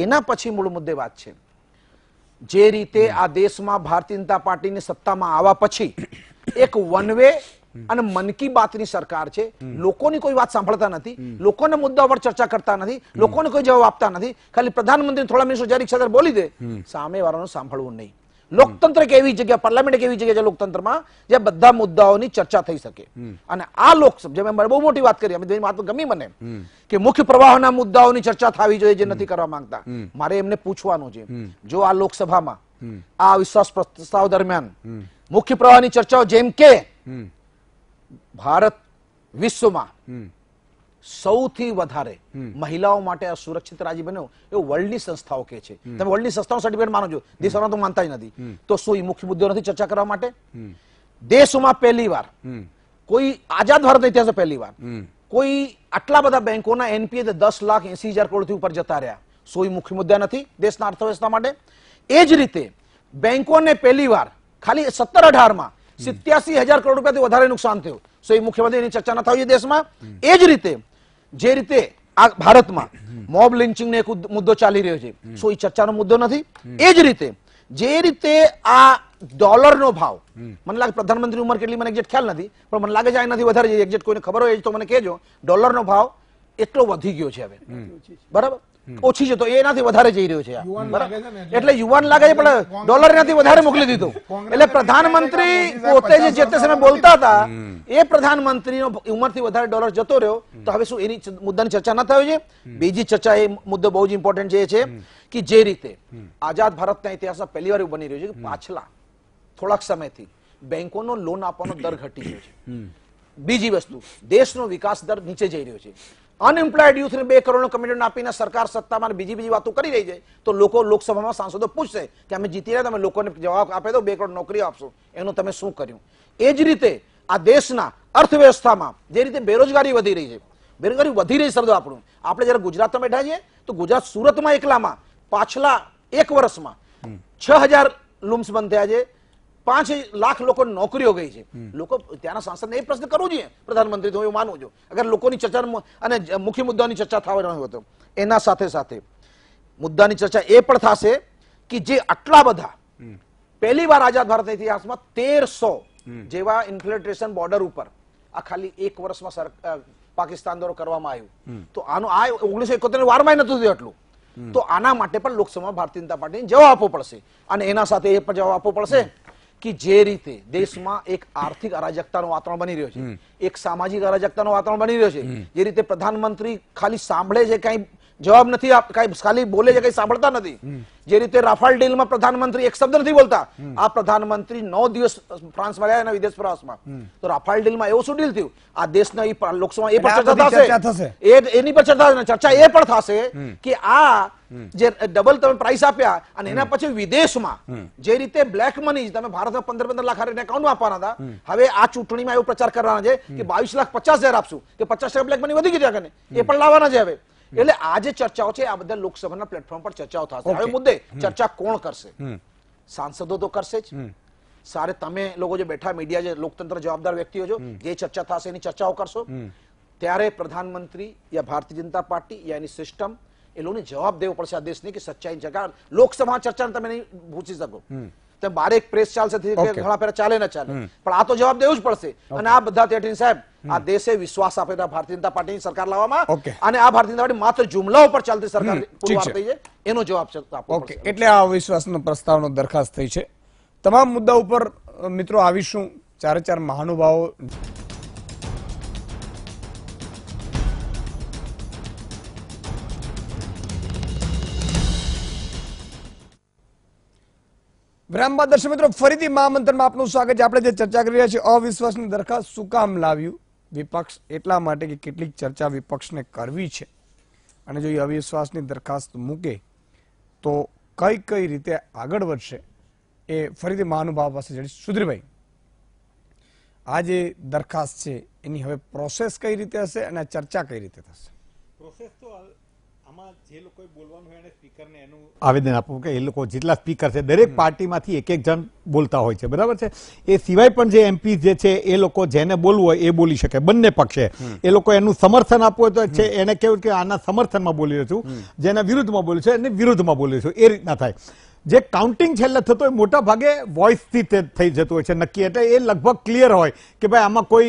એના પછી મૂળ મુદ્દે વાત છે જે રીતે આ દેશમાં ભારતીય જનતા પાર્ટીની સત્તામાં આવવા પછી એક વન વે અને મન કી બાતની સરકાર છે લોકોની કોઈ વાત સાંભળતા નથી લોકોને મુદ્દા પર ચર્ચા કરતા નથી લોકોને કોઈ જવાબ આપતા નથી ખાલી પ્રધાનમંત્રી થોડા મિનિટ જયારે ક્ષેત્ર બોલી દે સામે વાળાનું સાંભળવું નહીં લોકતંત્ર એક એવી જગ્યા પાર્લામેન્ટ એક એવી જગ્યા છે લોકતંત્રમાં જે બધા મુદ્દાઓની ચર્ચા થઈ શકે અને આ લોકસભા મેં બહુ મોટી વાત કરી અમે વાત ગમી મને કે મુખ્ય પ્રવાહના મુદ્દાઓની ચર્ચા થવી જોઈએ જે નથી કરવા માંગતા મારે એમને પૂછવાનું છે જો આ લોકસભામાં આ વિશ્વાસ પ્રસ્તાવ દરમિયાન મુખ્ય પ્રવાહની ચર્ચાઓ જેમ કે ભારત વિશ્વમાં સૌથી વધારે મહિલાઓ માટે અસુરક્ષિત રાજ્ય બન્યો એવું વર્લ્ડની સંસ્થાઓ કે છે તમે વર્લ્ડની સંસ્થાઓ સર્ટિફિકેટ માનો છો દેશોના તો માનતા જ નથી તો શું એ મુખ્ય મુદ્દો નથી ચર્ચા કરવા માટે દેશોમાં પહેલી વાર કોઈ આઝાદ ભારત ઇતિહાસ પહેલી વાર કોઈ આટલા બધા બેંકોના એનપીએ દસ લાખ એસી હજાર કરોડથી ઉપર જતા રહ્યા સો એ મુખ્ય મુદ્દા નથી દેશના અર્થવ્યવસ્થા માટે એ જ રીતે બેંકોને પહેલી વાર ખાલી સત્તર અઢારમાં સિત્યાસી હજાર કરોડ રૂપિયાથી વધારે નુકસાન થયું સો એ મુખ્યમંત્રીની ચર્ચા ન થવી દેશમાં એ જ રીતે જે રીતે આ ભારતમાં મોબ લિન્ચિંગ એક મુદ્દો ચાલી રહ્યો છે સો એ ચર્ચાનો મુદ્દો નથી એ જ રીતે જે રીતે આ ડોલરનો ભાવ મને લાગે પ્રધાનમંત્રી ઉંમર કેટલી મને એક્ઝેક્ટ ખ્યાલ નથી પણ મને લાગે છે આ નથી વધારે એક્ઝેક્ટ કોઈને ખબર હોય તો મને કહેજો ડોલરનો ભાવ એટલો વધી ગયો છે હવે બરાબર ઓછી છે તો એનાથી વધારે જઈ રહ્યો છે એટલે યુવાન લાગે છે પણ ડોલર એનાથી વધારે મોકલી દીધું એટલે પ્રધાનમંત્રી પોતે જે જે સમય બોલતા હતા એ પ્રધાનમંત્રીનો ઉંમરથી વધારે ડોલર જતો રહ્યો તો હવે શું એની મુદ્દાની ચર્ચા ન થયો છે બીજી ચર્ચા એ મુદ્દો બહુ જ ઇમ્પોર્ટન્ટ જે છે કે જે રીતે આઝાદ ભારતના ઇતિહાસમાં પહેલી વાર બની રહ્યું છે કે પાછલા થોડાક સમયથી બેંકોનો લોન આપવાનો દર ઘટી ગયો છે બીજી વસ્તુ દેશનો વિકાસ દર નીચે જઈ રહ્યો છે અનએમ્પ્લોયડ યુથને બે કરોડનું કમિટમેન્ટ આપીને સરકાર સત્તામાં બીજી બીજી વાતો કરી રહી છે તો લોકો લોકસભામાં સાંસદો પૂછશે કે અમે જીતી રહ્યા તમે લોકોને જવાબ આપે તો બે કરોડ નોકરી આપશો એનું તમે શું કર્યું એ જ રીતે આ દેશના અર્થવ્યવસ્થામાં જે રીતે બેરોજગારી વધી રહી છે બેરોજગારી વધી રહી શબ્દ આપણું આપણે જ્યારે ગુજરાતમાં બેઠા છીએ તો ગુજરાત સુરતમાં એકલામાં પાછલા એક વર્ષમાં છ હજાર લુમ્સ બંધ થયા છે પાંચ લાખ લોકો નોકરીઓ ગઈ છે લોકો ત્યાંના સાંસદને એ પ્રશ્ન કરવો જોઈએ પ્રધાનમંત્રી તો હું માનું છું અગર લોકોની ચર્ચા અને મુખ્ય મુદ્દાની ચર્ચા થવાની હતો એના સાથે સાથે મુદ્દાની ચર્ચા એ પણ થશે કે જે આટલા બધા પહેલી વાર આઝાદ ભારતના ઇતિહાસમાં તેરસો જેવા ઇન્ફિલ્ટ્રેશન બોર્ડર ઉપર આ ખાલી એક વર્ષમાં પાકિસ્તાન દ્વારા કરવામાં આવ્યું તો આનું આ ઓગણીસો એકોતેર વારમાં નતું થયું એટલું તો આના માટે પણ લોકસભામાં ભારતીય જનતા પાર્ટીને જવાબ આપવો પડશે અને એના સાથે એ પણ જવાબ આપવો પડશે કે જે રીતે દેશમાં એક આર્થિક અરાજકતાનું વાતાવરણ બની રહ્યું છે એક સામાજિક અરાજકતાનું વાતાવરણ બની રહ્યું છે જે રીતે પ્રધાનમંત્રી ખાલી સાંભળે છે કઈ જવાબ નથી કઈ ખાલી બોલે છે કઈ સાંભળતા નથી જે રીતે રાફાલ ડીલમાં પ્રધાનમંત્રી એક શબ્દ નથી બોલતા આ પ્રધાનમંત્રી નવ દિવસ ફ્રાન્સમાં રહ્યા વિદેશ પ્રવાસમાં તો રાફાલ ડીલમાં એવું શું ડીલ થયું આ દેશના લોકસભા એ પણ ચર્ચા થશે એ એની પર ચર્ચા ચર્ચા એ પણ થશે કે આ જે ડબલ તમે પ્રાઇસ આપ્યા અને એના પછી વિદેશમાં જે રીતે બ્લેક મની તમે ભારતમાં પંદર પંદર લાખ હારે એકાઉન્ટમાં આપવાના હતા હવે આ ચૂંટણીમાં એવો પ્રચાર કરવાના છે કે બાવીસ લાખ પચાસ હજાર આપશું કે પચાસ હજાર બ્લેક મની વધી ગયા છે એ પણ લાવવાના છે હવે એટલે આ ચર્ચાઓ છે આ બધા લોકસભાના પ્લેટફોર્મ પર ચર્ચાઓ થશે હવે મુદ્દે ચર્ચા કોણ કરશે સાંસદો તો કરશે જ સારે તમે લોકો જે બેઠા મીડિયા જે લોકતંત્ર જવાબદાર વ્યક્તિઓ છો જે ચર્ચા થશે એની ચર્ચાઓ કરશો ત્યારે પ્રધાનમંત્રી યા ભારતીય જનતા પાર્ટી યા એની સિસ્ટમ એ લોકોને જવાબ દેવો પડશે આ દેશની કે સચ્ચાઈ જગા લોકસભા ચર્ચા તમે નહીં પૂછી શકો તો મારે એક પ્રેસ ચાલશે ઘણા ફેરા ચાલે ને ચાલે પણ આ તો જવાબ દેવું જ પડશે અને આ બધા તેટીન સાહેબ આ દેશે વિશ્વાસ આપે ભારતીય જનતા પાર્ટીની સરકાર લાવવામાં અને આ ભારતીય જનતા માત્ર જુમલા ઉપર ચાલતી સરકાર પુરવાર થઈ છે એનો જવાબ ઓકે એટલે આ અવિશ્વાસનો પ્રસ્તાવનો દરખાસ્ત થઈ છે તમામ મુદ્દા ઉપર મિત્રો આવીશું ચારે ચાર મહાનુભાવો વિરામબાદ દર્શક મિત્રો ફરીથી મહામંત્રમાં આપનું સ્વાગત છે આપણે જે ચર્ચા કરી રહ્યા છીએ અવિશ્વાસની દરખાસ્ત શું કામ લાવ્યું વિપક્ષ એટલા માટે કે કેટલીક ચર્ચા વિપક્ષને કરવી છે અને જો એ અવિશ્વાસની દરખાસ્ત મૂકે તો કઈ કઈ રીતે આગળ વધશે એ ફરીથી મહાનુભાવ પાસે જડીશ સુધીરભાઈ આ જે દરખાસ્ત છે એની હવે પ્રોસેસ કઈ રીતે હશે અને ચર્ચા કઈ રીતે થશે પ્રોસેસ તો આવેદન આપવું કે એ લોકો જેટલા સ્પીકર છે દરેક પાર્ટીમાંથી એક એક જણ બોલતા હોય છે બરાબર છે એ સિવાય પણ જે એમપી જે છે એ લોકો જેને બોલવું હોય એ બોલી શકે બંને પક્ષે એ લોકો એનું સમર્થન આપવું હોય તો છે એને કેવું કે આના સમર્થનમાં બોલી રહ્યો છું જેના વિરુદ્ધમાં બોલ્યું છે એને વિરુદ્ધમાં બોલ્યું છું એ રીતના થાય જે કાઉન્ટિંગ છેલ્લે થતો હોય મોટા ભાગે વોઇસથી થઈ જતું હોય છે નક્કી એટલે એ લગભગ ક્લિયર હોય કે ભાઈ આમાં કોઈ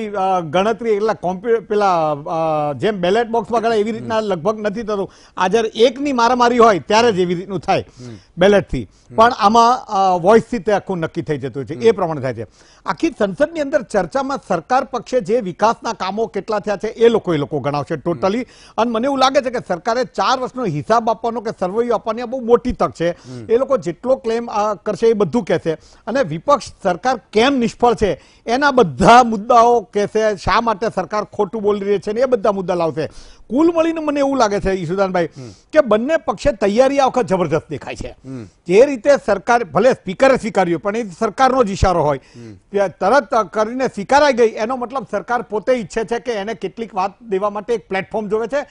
ગણતરી એટલા કોમ્પ્યુટર પેલા જેમ બેલેટ બોક્સમાં ગણે એવી રીતના લગભગ નથી થતું આ જ્યારે એકની મારામારી હોય ત્યારે જ એવી રીતનું થાય બેલેટથી પણ આમાં વોઇસથી તે આખું નક્કી થઈ જતું હોય છે એ પ્રમાણે થાય છે આખી સંસદની અંદર ચર્ચામાં સરકાર પક્ષે જે વિકાસના કામો કેટલા થયા છે એ લોકો એ લોકો ગણાવશે ટોટલી અને મને એવું લાગે છે કે સરકારે ચાર વર્ષનો હિસાબ આપવાનો કે સર્વેયુ આપવાની આ બહુ મોટી તક છે એ લોકો જેટલો ક્લેમ કરશે એ બધું કહેશે અને વિપક્ષ સરકાર કેમ નિષ્ફળ છે એના બધા મુદ્દાઓ કહેશે શા માટે સરકાર ખોટું બોલી રહી છે ને એ બધા મુદ્દા લાવશે કુલ મળીને મને એવું લાગે છે ઈશુદાનભાઈ કે બંને પક્ષે તૈયારી આ વખત જબરજસ્ત દેખાય છે જે રીતે સરકાર ભલે સ્પીકરે સ્વીકાર્યું પણ એ સરકારનો જ ઇશારો હોય તરત કરીને સ્વીકારાઈ ગઈ એનો મતલબ સરકાર પોતે ઈચ્છે છે કે એને કેટલીક વાત દેવા માટે એક પ્લેટફોર્મ જોવે છે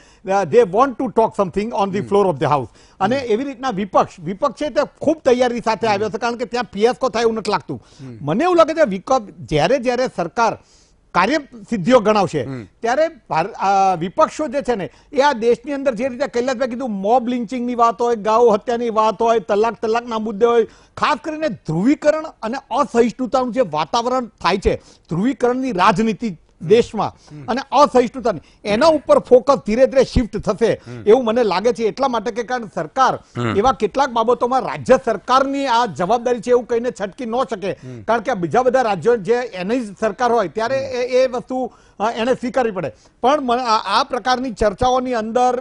they want to talk something on the floor of the house અને એવી રીતના વિપક્ષ વિપક્ષે તે ખૂબ તૈયારી સાથે આવ્યો છે કારણ કે ત્યાં પીએસકો થાય એવું નથી લાગતું મને એવું લાગે છે વિકલ્પ જયારે જ્યારે સરકાર કાર્ય સિદ્ધિઓ ગણાવશે ત્યારે વિપક્ષો જે છે ને એ આ દેશની અંદર જે રીતે કૈલાસભાઈ કીધું મોબ લિન્ચિંગની વાત હોય ગાઉ હત્યાની વાત હોય તલાક તલાકના મુદ્દે હોય ખાસ કરીને ધ્રુવીકરણ અને અસહિષ્ણુતાનું જે વાતાવરણ થાય છે ધ્રુવીકરણની રાજનીતિ દેશમાં અને અસહિષ્ણુતાની એના ઉપર ફોકસ ધીરે ધીરે શિફ્ટ થશે એવું મને લાગે છે એટલા માટે કે કારણ સરકાર એવા કેટલાક બાબતોમાં રાજ્ય સરકારની આ જવાબદારી છે એવું કહીને છટકી ન શકે કારણ કે બીજા બધા રાજ્યો જે એની સરકાર હોય ત્યારે એ વસ્તુ એને સ્વીકારવી પડે પણ આ પ્રકારની ચર્ચાઓની અંદર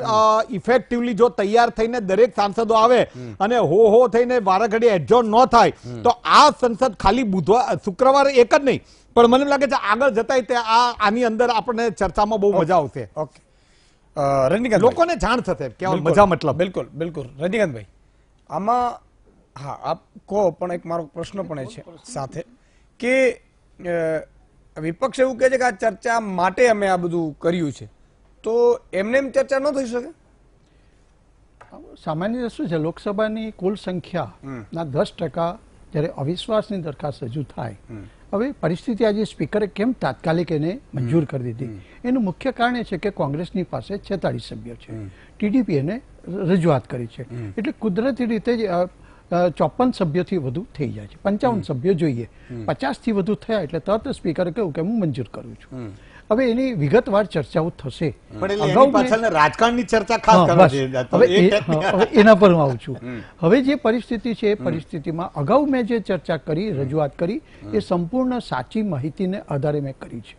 ઇફેક્ટિવલી જો તૈયાર થઈને દરેક સાંસદો આવે અને હો હો થઈને વારાઘડી એડજોન ન થાય તો આ સંસદ ખાલી બુધવાર શુક્રવારે એક જ નહીં પણ મને લાગે છે આગળ જતા તે આ આની અંદર આપણને ચર્ચામાં બહુ મજા આવશે ઓકે રજનીકાંત લોકોને જાણ થશે કે મજા મતલબ બિલકુલ બિલકુલ રજનીકાંતભાઈ આમાં હા આપ કહો પણ એક મારો પ્રશ્ન પણ છે સાથે કે વિપક્ષ એવું કહે છે કે આ ચર્ચા માટે અમે આ બધું કર્યું છે તો એમને એમ ચર્ચા ન થઈ શકે સામાન્ય શું છે લોકસભાની કુલ સંખ્યા ના દસ ટકા જ્યારે અવિશ્વાસની દરખાસ્ત રજૂ થાય હવે પરિસ્થિતિ આજે સ્પીકરે કેમ તાત્કાલિક એને મંજૂર કરી દીધી એનું મુખ્ય કારણ એ છે કે કોંગ્રેસની પાસે છેતાળીસ સભ્યો છે ટીડીપી એને રજૂઆત કરી છે એટલે કુદરતી રીતે જ ચોપન સભ્યોથી વધુ થઈ જાય છે પંચાવન સભ્યો જોઈએ પચાસથી વધુ થયા એટલે તરત સ્પીકરે કહ્યું કે હું મંજૂર કરું છું હવે એની વિગતવાર ચર્ચાઓ થશે એના પર હું આવું છું હવે જે પરિસ્થિતિ છે એ પરિસ્થિતિમાં અગાઉ મેં જે ચર્ચા કરી રજૂઆત કરી એ સંપૂર્ણ સાચી માહિતીને આધારે મેં કરી છે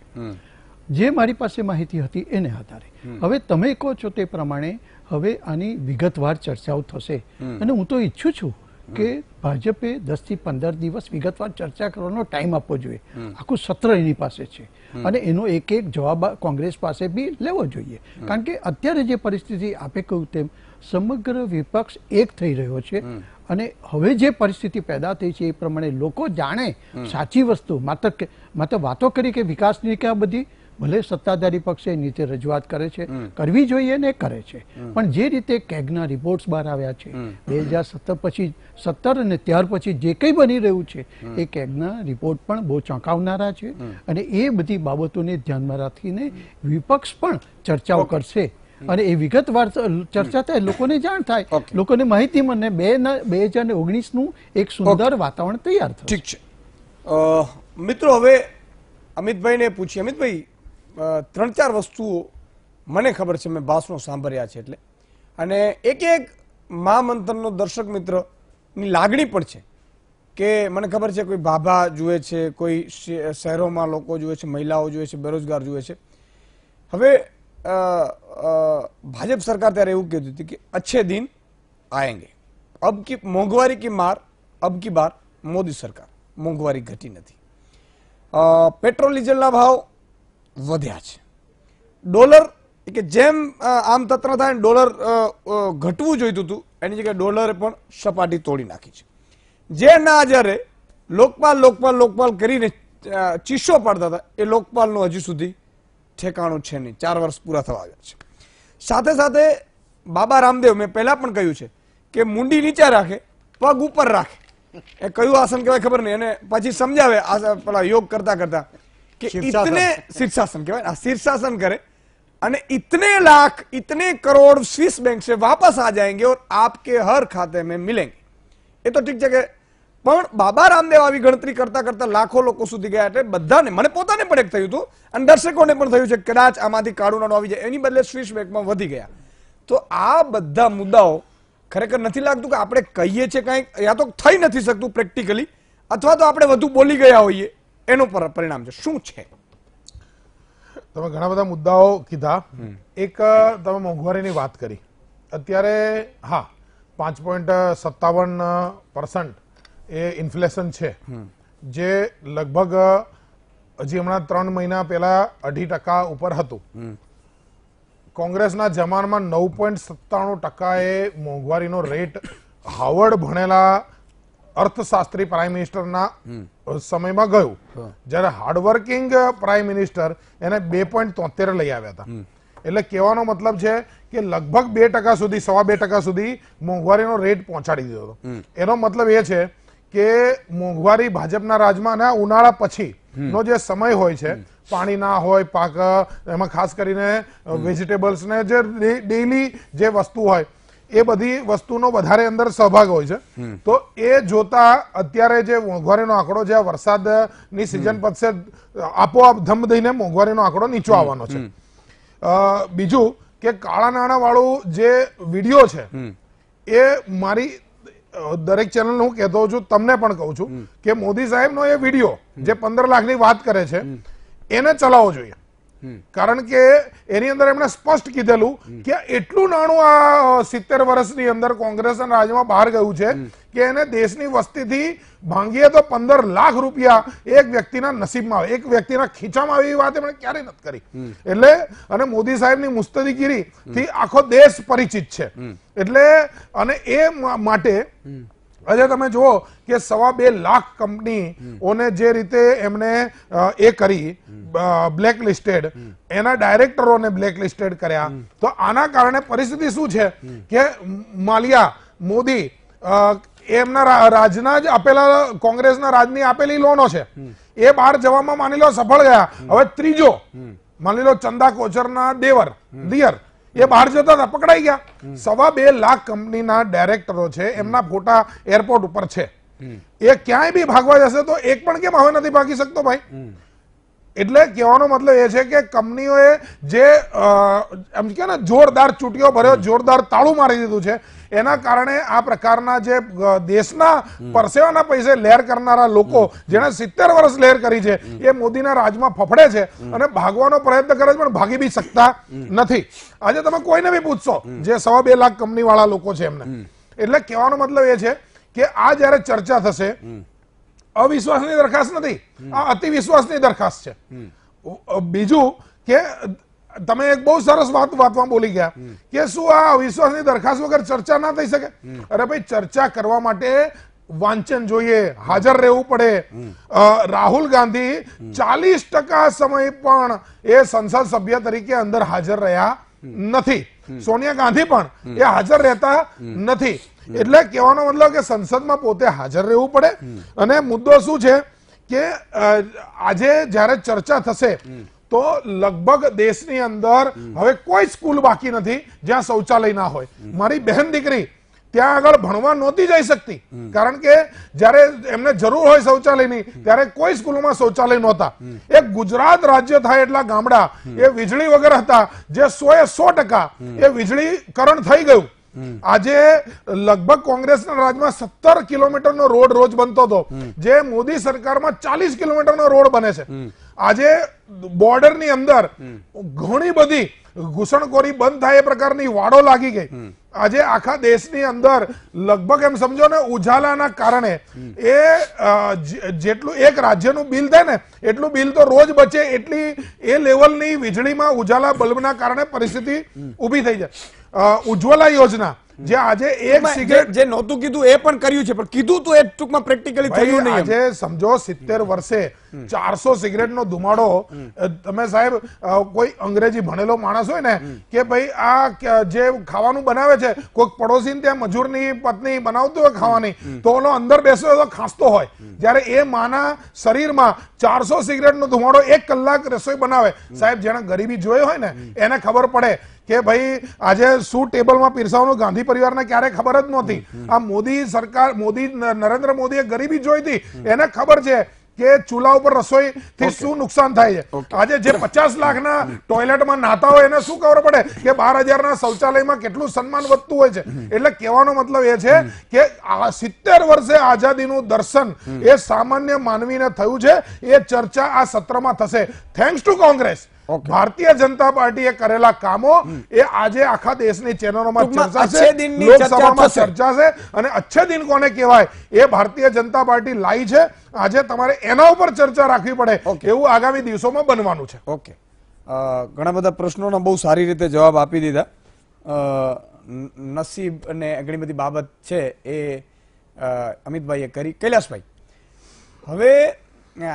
જે મારી પાસે માહિતી હતી એને આધારે હવે તમે કહો છો તે પ્રમાણે હવે આની વિગતવાર ચર્ચાઓ થશે અને હું તો ઈચ્છું છું કે ભાજપે દસથી પંદર દિવસ વિગતવાર ચર્ચા કરવાનો ટાઈમ આપવો જોઈએ આખું સત્ર એની પાસે છે અને એનો એક એક જવાબ કોંગ્રેસ પાસે બી લેવો જોઈએ કારણ કે અત્યારે જે પરિસ્થિતિ આપે કહ્યું તેમ સમગ્ર વિપક્ષ એક થઈ રહ્યો છે અને હવે જે પરિસ્થિતિ પેદા થઈ છે એ પ્રમાણે લોકો જાણે સાચી વસ્તુ માત્ર માત્ર વાતો કરી કે વિકાસની કે આ બધી ભલે સત્તાધારી પક્ષે એની નીચે રજૂઆત કરે છે કરવી જોઈએ ને કરે છે પણ જે રીતે કેગના રિપોર્ટ્સ બહાર આવ્યા છે બે હજાર સત્તર પછી સત્તર અને ત્યાર પછી જે કંઈ બની રહ્યું છે એ કેગના રિપોર્ટ પણ બહુ ચોંકાવનારા છે અને એ બધી બાબતોને ધ્યાનમાં રાખીને વિપક્ષ પણ ચર્ચાઓ કરશે અને એ વિગતવાર ચર્ચા થાય લોકોને જાણ થાય લોકોને માહિતી મળે બે બે હજાર ને ઓગણીસ નું એક સુંદર વાતાવરણ તૈયાર થયું ઠીક છે મિત્રો હવે અમિતભાઈને પૂછીએ અમિતભાઈ ત્રણ ચાર વસ્તુઓ મને ખબર છે મેં ભાષણો સાંભળ્યા છે એટલે અને એક એક મહામંથનનો દર્શક મિત્રની લાગણી પણ છે કે મને ખબર છે કોઈ ભાભા જુએ છે કોઈ શહેરોમાં લોકો જુએ છે મહિલાઓ જુએ છે બેરોજગાર જુએ છે હવે ભાજપ સરકાર ત્યારે એવું કહેતી હતી કે અચ્છે દિન આએંગે અબ કી મોંઘવારી કી માર અબ કી બાર મોદી સરકાર મોંઘવારી ઘટી નથી પેટ્રોલ ડીઝલના ભાવ વધ્યા છે ડોલર કે જેમ આમ તત્ર થાય ડોલર ઘટવું જોઈતું હતું એની જગ્યાએ ડોલરે પણ સપાટી તોડી નાખી છે જેના ના જ્યારે લોકપાલ લોકપાલ લોકપાલ કરીને ચીસો પાડતા હતા એ લોકપાલનું હજુ સુધી ઠેકાણું છે નહીં ચાર વર્ષ પૂરા થવા આવ્યા છે સાથે સાથે બાબા રામદેવ મેં પહેલાં પણ કહ્યું છે કે મુંડી નીચે રાખે પગ ઉપર રાખે એ કયું આસન કહેવાય ખબર નહીં અને પછી સમજાવે પેલા યોગ કરતા કરતા કે ઇતને શીર્ષાસન કહેવાય આ શીર્ષાસન કરે અને इतने लाख इतने करोड़ स्विस बैंक से वापस आ जाएंगे और आपके હર ખાતે में मिलेंगे એ તો ઠીક છે કે પણ બાબા રામદેવ આવી ગણતરી કરતા કરતા લાખો લોકો સુધી ગયા એટલે બધાને મને પોતાને પણ એક થયું હતું અને દર્શકોને પણ થયું છે કદાચ આમાંથી કાળુનાણું આવી જાય એની બદલે સ્વિસ બેંકમાં વધી ગયા તો આ બધા મુદ્દાઓ ખરેખર નથી લાગતું કે આપણે કહીએ છીએ કંઈક યા તો થઈ નથી શકતું પ્રેક્ટિકલી અથવા તો આપણે વધુ બોલી ગયા હોઈએ એનું પરિણામ છે શું છે તમે ઘણા બધા મુદ્દાઓ કીધા એક તમે મોંઘવારીની વાત કરી અત્યારે હા પાંચ પોઈન્ટ સત્તાવન પર્સન્ટ એ ઇન્ફ્લેશન છે જે લગભગ હજી હમણાં ત્રણ મહિના પહેલા અઢી ટકા ઉપર હતું કોંગ્રેસના જમાનમાં નવ પોઈન્ટ સત્તાણું ટકા એ મોંઘવારીનો રેટ હાવર્ડ ભણેલા અર્થશાસ્ત્રી પ્રાઇમ મિનિસ્ટરના સમયમાં ગયું જ્યારે હાર્ડવર્કિંગ પ્રાઇમ મિનિસ્ટર એને બે પોઈન્ટ તોતેર લઈ આવ્યા હતા એટલે કહેવાનો મતલબ છે કે લગભગ બે ટકા સુધી સવા બે ટકા સુધી મોંઘવારીનો રેટ પહોંચાડી દીધો હતો એનો મતલબ એ છે કે મોંઘવારી ભાજપના રાજમાં અને ઉનાળા પછી નો જે સમય હોય છે પાણી ના હોય પાક એમાં ખાસ કરીને વેજીટેબલ્સ ને જે ડેઈલી જે વસ્તુ હોય એ બધી વસ્તુનો વધારે અંદર સહભાગ હોય છે તો એ જોતા અત્યારે જે મોંઘવારીનો આંકડો જે વરસાદની સિઝન પછી આપોઆપ ધમ દઈને મોંઘવારીનો આંકડો નીચો આવવાનો છે બીજું કે કાળા નાણાં વાળું જે વિડીયો છે એ મારી દરેક ચેનલ હું કહેતો છું તમને પણ કહું છું કે મોદી સાહેબનો એ વિડીયો જે પંદર લાખની વાત કરે છે એને ચલાવવો જોઈએ કારણ કે એની અંદર એમણે સ્પષ્ટ કીધેલું કે એટલું નાણું આ સિત્તેર વર્ષની અંદર કોંગ્રેસ અને રાજ્યમાં બહાર ગયું છે કે એને દેશની વસ્તીથી ભાંગીએ તો પંદર લાખ રૂપિયા એક વ્યક્તિના નસીબમાં એક વ્યક્તિના ખીચામાં આવી વાત એમણે ક્યારેય નથી કરી એટલે અને મોદી સાહેબની મુસ્તદીગીરી થી આખો દેશ પરિચિત છે એટલે અને એ માટે આજે તમે જુઓ કે સવા બે લાખ કંપનીઓને જે રીતે એમણે એ કરી બ્લેક લિસ્ટેડ એના ડાયરેક્ટરોને બ્લેક લિસ્ટેડ કર્યા તો આના કારણે પરિસ્થિતિ શું છે કે માલિયા મોદી એમના રાજના જ આપેલા કોંગ્રેસના રાજની આપેલી લોનો છે એ બહાર જવામાં માની લો સફળ ગયા હવે ત્રીજો માની લો ચંદા કોચરના દેવર દિયર એ બહાર જતા હતા પકડાઈ ગયા સવા બે લાખ કંપનીના ડાયરેક્ટરો છે એમના ફોટા એરપોર્ટ ઉપર છે એ ક્યાંય બી ભાગવા જશે તો એક પણ કેમ હવે નથી ભાગી શકતો ભાઈ એટલે કહેવાનો મતલબ એ છે કે કંપનીઓએ જે એમ કે ને જોરદાર ચૂંટીઓ ભર્યો જોરદાર તાળું મારી દીધું છે એના કારણે આ પ્રકારના જે દેશના પરસેવાના પૈસે લહેર કરનારા લોકો જેને સિત્તેર વર્ષ લહેર કરી છે એ મોદીના રાજમાં ફફડે છે અને ભાગવાનો પ્રયત્ન કરે છે પણ ભાગી બી શકતા નથી આજે તમે કોઈને બી પૂછશો જે સવા બે લાખ કંપનીવાળા લોકો છે એમને એટલે કહેવાનો મતલબ એ છે કે આ જ્યારે ચર્ચા થશે અવિશ્વાસની દરખાસ્ત નથી આ અતિવિશ્વાસની દરખાસ્ત છે બીજું કે તમે એક બહુ સરસ વાત વાતમાં બોલી ગયા કે શું આ અવિશ્વાસની દરખાસ્ત વગર ચર્ચા ના થઈ શકે અરે ભાઈ ચર્ચા કરવા માટે વાંચન જોઈએ હાજર રહેવું પડે રાહુલ ગાંધી ચાલીસ ટકા સમય પણ એ સંસદ સભ્ય તરીકે અંદર હાજર રહ્યા નથી સોનિયા ગાંધી પણ એ હાજર રહેતા નથી એટલે કહેવાનો મતલબ કે સંસદમાં પોતે હાજર રહેવું પડે અને મુદ્દો શું છે કે આજે જ્યારે ચર્ચા થશે તો લગભગ દેશની અંદર હવે કોઈ સ્કૂલ બાકી નથી જ્યાં શૌચાલય ના હોય મારી બહેન દીકરી ત્યાં આગળ ભણવા નહોતી જઈ શકતી કારણ કે જ્યારે એમને જરૂર હોય શૌચાલયની ત્યારે કોઈ સ્કૂલમાં શૌચાલય નહોતા એ ગુજરાત રાજ્ય થાય એટલા ગામડા એ વીજળી વગર હતા જે સો એ સો ટકા એ વીજળીકરણ થઈ ગયું આજે લગભગ કોંગ્રેસના રાજમાં સત્તર કિલોમીટરનો રોડ રોજ બનતો હતો જે મોદી સરકારમાં ચાલીસ કિલોમીટરનો રોડ બને છે આજે બોર્ડરની અંદર ઘણી બધી ઘૂસણખોરી બંધ થાય એ પ્રકારની વાડો લાગી ગઈ આજે આખા દેશની અંદર લગભગ એમ સમજો ને ઉજાલાના કારણે એ જેટલું એક રાજ્યનું બિલ થાય ને એટલું બિલ તો રોજ બચે એટલી એ લેવલની વીજળીમાં ઉજાલા બલ્બના કારણે પરિસ્થિતિ ઊભી થઈ જાય ઉજ્જવલા યોજના જે આજે એક સિગરેટ જે નહોતું કીધું એ પણ કર્યું છે પણ કીધું તો એ ટૂંકમાં પ્રેક્ટિકલી થયું નહીં આજે સમજો સિત્તેર વર્ષે ચારસો સિગરેટ નો ધુમાડો તમે સાહેબ કોઈ અંગ્રેજી ભણેલો માણસ હોય ને કે ભાઈ આ જે ખાવાનું બનાવે છે કોઈક પડોશી ત્યાં મજૂરની પત્ની બનાવતું હોય ખાવાની તો એનો અંદર બેસતો તો ખાંસતો હોય જ્યારે એ માના શરીરમાં ચારસો સિગરેટ નો ધુમાડો એક કલાક રસોઈ બનાવે સાહેબ જેને ગરીબી જોઈ હોય ને એને ખબર પડે કે ભાઈ આજે શું ટેબલમાં પીરસાવાનું ગાંધી પરિવારને ક્યારે ખબર જ નહોતી આ મોદી સરકાર મોદી નરેન્દ્ર મોદીએ ગરીબી જોઈ હતી એને ખબર છે કે ચૂલા ઉપર રસોઈ થી શું નુકસાન થાય છે આજે જે પચાસ લાખના ટોયલેટમાં નાતા હોય એને શું ખબર પડે કે બાર હજારના શૌચાલયમાં કેટલું સન્માન વધતું હોય છે એટલે કહેવાનો મતલબ એ છે કે સિત્તેર વર્ષે આઝાદીનું દર્શન એ સામાન્ય માનવીને થયું છે એ ચર્ચા આ સત્રમાં થશે થેન્ક્સ ટુ કોંગ્રેસ ભારતીય જનતા પાર્ટીએ કરેલા કામો એ આજે આખા દેશની ચેનલોમાં ચર્ચા છે લોકસભામાં ચર્ચા છે અને અચ્છે દિન કોને કહેવાય એ ભારતીય જનતા પાર્ટી લાઈ છે આજે તમારે એના ઉપર ચર્ચા રાખવી પડે એવું આગામી દિવસોમાં બનવાનું છે ઓકે ઘણા બધા પ્રશ્નોના બહુ સારી રીતે જવાબ આપી દીધા નસીબ અને ઘણી બધી બાબત છે એ અમિતભાઈએ કરી કૈલાસભાઈ હવે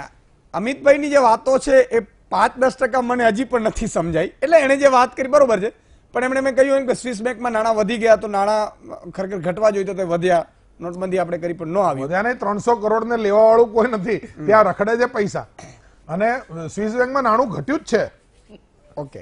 અમિતભાઈની જે વાતો છે એ પાંચ દસ ટકા મને હજી પણ નથી સમજાઈ એટલે એણે જે વાત કરી બરોબર છે પણ એમણે મેં કહ્યું એમ કે સ્વિસ બેંકમાં નાણાં વધી ગયા તો નાણાં ખરેખર ઘટવા જોઈએ તો તે વધ્યા નોટબંધી આપણે કરી પણ ન આવી વધ્યા નહીં ત્રણસો કરોડ ને લેવા વાળું કોઈ નથી ત્યાં રખડે છે પૈસા અને સ્વિસ બેંકમાં નાણું ઘટ્યું જ છે ઓકે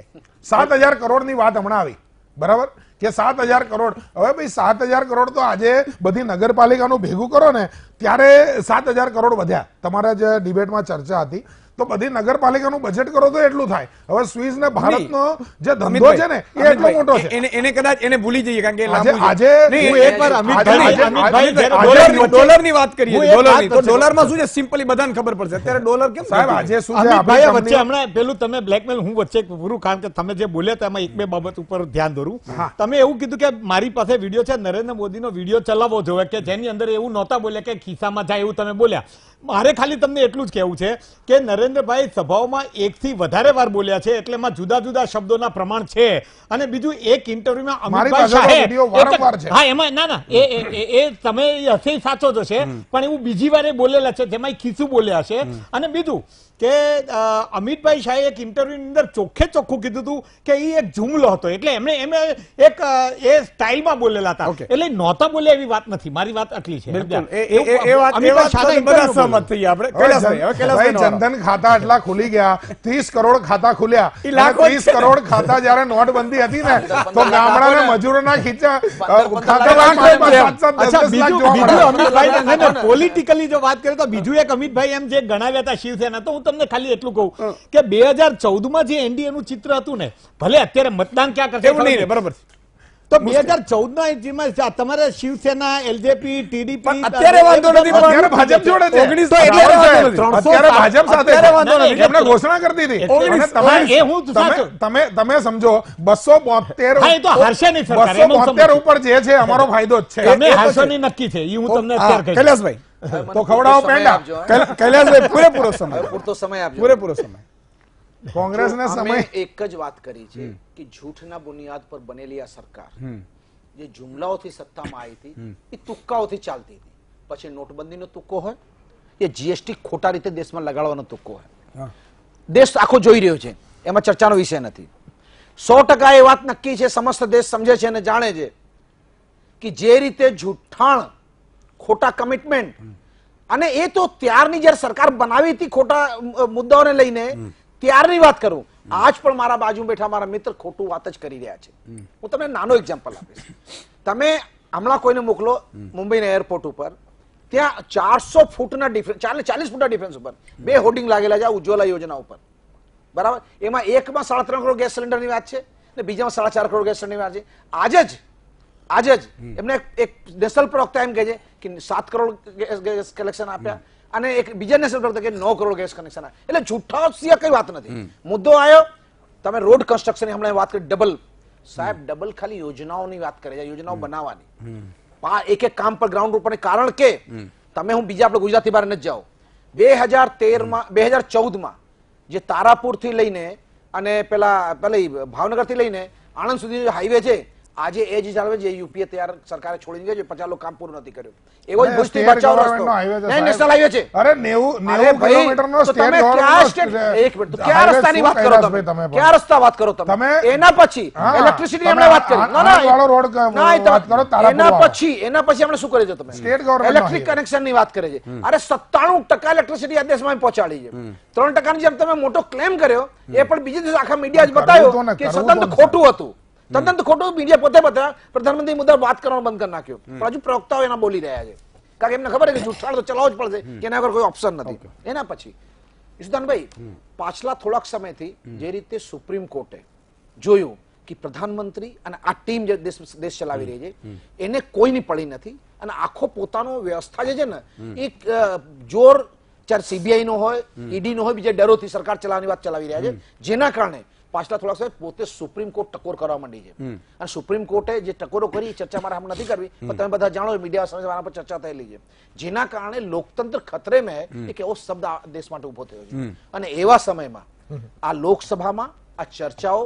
સાત હજાર કરોડની વાત હમણાં આવી બરાબર કે સાત હજાર કરોડ હવે ભાઈ સાત હજાર કરોડ તો આજે બધી નગરપાલિકાનું ભેગું કરો ને ત્યારે સાત હજાર કરોડ વધ્યા તમારા જે ડિબેટમાં ચર્ચા હતી તો બધી નગરપાલિકાનું બજેટ કરો તો એટલું થાય હવે સ્વીઝને ભારતનો જે ધંધો છે ને એ એટલો મોટો છે એને કદાચ એને ભૂલી જઈએ કારણ કે આજે આજે હું એકવાર અમિતભાઈ ડોલરની વાત કરીએ ડોલરની તો ડોલરમાં શું છે સિમ્પલી બધાને ખબર પડશે અત્યારે ડોલર કેમ સાહેબ આજે શું છે અમિતભાઈ વચ્ચે હમણાં પેલું તમે બ્લેકમેલ હું વચ્ચે પૂરું કારણ કે તમે જે બોલ્યા તેમાં એક બે બાબત ઉપર ધ્યાન દોરું તમે એવું કીધું કે મારી પાસે વિડીયો છે નરેન્દ્ર મોદીનો વિડીયો ચલાવવો જોઈએ કે જેની અંદર એવું નહોતા બોલ્યા કે ખિસ્સામાં જાય એવું તમે બોલ્યા મારે ખાલી તમને એટલું જ કહેવું છે કે નરેન્દ્રભાઈ સભાઓમાં એકથી વધારે વાર બોલ્યા છે એટલે એમાં જુદા જુદા શબ્દોના પ્રમાણ છે અને બીજું એક ઇન્ટરવ્યુમાં અમિતભાઈ શાહે હા એમાં ના ના એ તમે હશે સાચો જ હશે પણ એવું બીજી વારે બોલેલા છે તેમાં ખીસું બોલ્યા છે અને બીજું કે અમિતભાઈ શાહે એક ઇન્ટરવ્યુની અંદર ચોખ્ખે ચોખ્ખું કીધું હતું કે એ એક જુમલો હતો એટલે એમણે એમણે એક એ સ્ટાઇલમાં બોલેલા હતા એટલે નહોતા બોલ્યા એવી વાત નથી મારી વાત આટલી છે એ વાત વાત થઈ આપણે કૈલાસભાઈ હવે જનધન ખાતા એટલા ખુલી ગયા 30 કરોડ ખાતા ખુલ્યા 30 કરોડ ખાતા જ્યારે નોટબંધી હતી ને તો ગામડાના મજૂરોના ખીચા ખાતા પોલિટિકલી જો વાત કરીએ તો બીજું એક અમિતભાઈ એમ જે ગણાવ્યા હતા શિવસેના તો હું તમને ખાલી એટલું કહું કે બે હજાર ચૌદ માં જે એનડીએ નું ચિત્ર હતું ને ભલે અત્યારે મતદાન ક્યાં કરશે એવું નહીં બરોબર તો બે હજાર ચૌદ ના તમારે શિવસેના એલજેપી ટીડીપી અત્યારે વાંધો નથી ભાજપ જોડે ભાજપ સાથે ઘોષણા કરી દીધી તમે તમે સમજો બસો બોતેર તો હરશે નહીં બસો બોતેર ઉપર જે છે અમારો ફાયદો જ છે તમે ની નક્કી છે એ હું તમને કૈલાસભાઈ તો ખવડાવો પેંડા કૈલાસભાઈ પૂરેપૂરો સમય પૂરતો સમય પૂરેપૂરો સમય કોંગ્રેસના સમય એક જ વાત કરી છે કે જૂઠના બુનિયાદ પર બનેલી આ સરકાર જે જુમલાઓથી સત્તામાં આવી હતી એ તુક્કાઓથી ચાલતી હતી પછી નોટબંધીનો તુક્કો હોય કે જીએસટી ખોટા રીતે દેશમાં લગાડવાનો તુક્કો હોય દેશ આખો જોઈ રહ્યો છે એમાં ચર્ચાનો વિષય નથી સો ટકા એ વાત નક્કી છે સમસ્ત દેશ સમજે છે અને જાણે છે કે જે રીતે જૂઠાણ ખોટા કમિટમેન્ટ અને એ તો ત્યારની જયારે સરકાર બનાવી હતી ખોટા મુદ્દાઓને લઈને ત્યારની વાત કરું આજ પણ મારા બાજુ બેઠા મારા મિત્ર ખોટું વાત જ કરી રહ્યા છે હું તમને નાનો એક્ઝામ્પલ આપીશ તમે હમણાં કોઈને મોકલો મુંબઈના એરપોર્ટ ઉપર ત્યાં ચારસો ફૂટના ડિફરન્સ ચાલીસ ફૂટના ડિફરન્સ ઉપર બે હોર્ડિંગ લાગેલા છે ઉજ્જવલા યોજના ઉપર બરાબર એમાં એકમાં સાડા ત્રણ કરોડ ગેસ સિલિન્ડરની વાત છે ને બીજામાં સાડા ચાર કરોડ ગેસ સિલિન્ડરની વાત છે આજે જ આજે જ એમને એક નેશનલ પ્રવક્તા એમ કહે છે કે સાત કરોડ ગેસ કલેક્શન આપ્યા અને એક બીજાને સર્વ કે નવ કરોડ ગેસ કનેક્શન આવે એટલે જૂઠા સિયા કઈ વાત નથી મુદ્દો આવ્યો તમે રોડ કન્સ્ટ્રક્શનની હમણાં વાત કરી ડબલ સાહેબ ડબલ ખાલી યોજનાઓની વાત કરે છે યોજનાઓ બનાવવાની એક એક કામ પર ગ્રાઉન્ડ ઉપર કારણ કે તમે હું બીજા આપણે ગુજરાતી બહાર નથી જાઓ બે હજાર તેરમાં બે હજાર ચૌદમાં જે તારાપુર થી લઈને અને પેલા પેલા ભાવનગર થી લઈને આણંદ સુધી હાઈવે છે આજે એ જ જાળવે જે યુપીએ તૈયાર સરકારે છોડી દીધો છે પચાસ લોકો કામ પૂરું નથી કર્યું એવો જ ભુજથી બચાવ રસ્તો નેશનલ હાઈવે છે અરે 90 90 કિલોમીટર નો સ્ટેટ ગવર્નમેન્ટ એક મિનિટ તો ક્યાં રસ્તાની વાત કરો તમે ક્યાં રસ્તા વાત કરો તમે એના પછી ઇલેક્ટ્રિસિટી એમણે વાત કરી ના ના વાળો રોડ વાત કરો તારા એના પછી એના પછી એમણે શું કરે છે તમે સ્ટેટ ગવર્નમેન્ટ ઇલેક્ટ્રિક કનેક્શન ની વાત કરે છે અરે 97% ઇલેક્ટ્રિસિટી આ દેશમાં પહોંચાડી છે 3% ની જેમ તમે મોટો ક્લેમ કર્યો એ પણ બીજી દિવસ આખા મીડિયા જ બતાવ્યો કે સતત ખોટું હતું તદ્દન ખોટું મીડિયા પોતે બધા પ્રધાનમંત્રી મુદ્દા વાત કરવાનું બંધ કરી નાખ્યું પણ હજુ પ્રવક્તાઓ એના બોલી રહ્યા છે કારણ કે એમને ખબર છે કે જુઠ્ઠાળ તો ચલાવવો જ પડશે કે એના આગળ કોઈ ઓપ્શન નથી એના પછી ઈશુદાનભાઈ પાછલા થોડાક સમયથી જે રીતે સુપ્રીમ કોર્ટે જોયું કે પ્રધાનમંત્રી અને આ ટીમ જે દેશ દેશ ચલાવી રહી છે એને કોઈની પડી નથી અને આખો પોતાનો વ્યવસ્થા જે છે ને એક જોર ચાર સીબીઆઈ નો હોય ઈડી e નો હોય બીજા ડરોથી સરકાર ચલાવવાની વાત ચલાવી રહ્યા છે જેના કારણે પાછલા થોડાક સમય પોતે સુપ્રીમ કોર્ટ ટકોર કરવા માંડી છે અને સુપ્રીમ કોર્ટે જે ટકોરો કરી ચર્ચા મારે હમણાં નથી કરવી પણ તમે બધા જાણો મીડિયા સમય આના પર ચર્ચા થયેલી છે જેના કારણે લોકતંત્ર ખતરે મેં એક એવો શબ્દ દેશ માટે ઉભો થયો છે અને એવા સમયમાં આ લોકસભામાં આ ચર્ચાઓ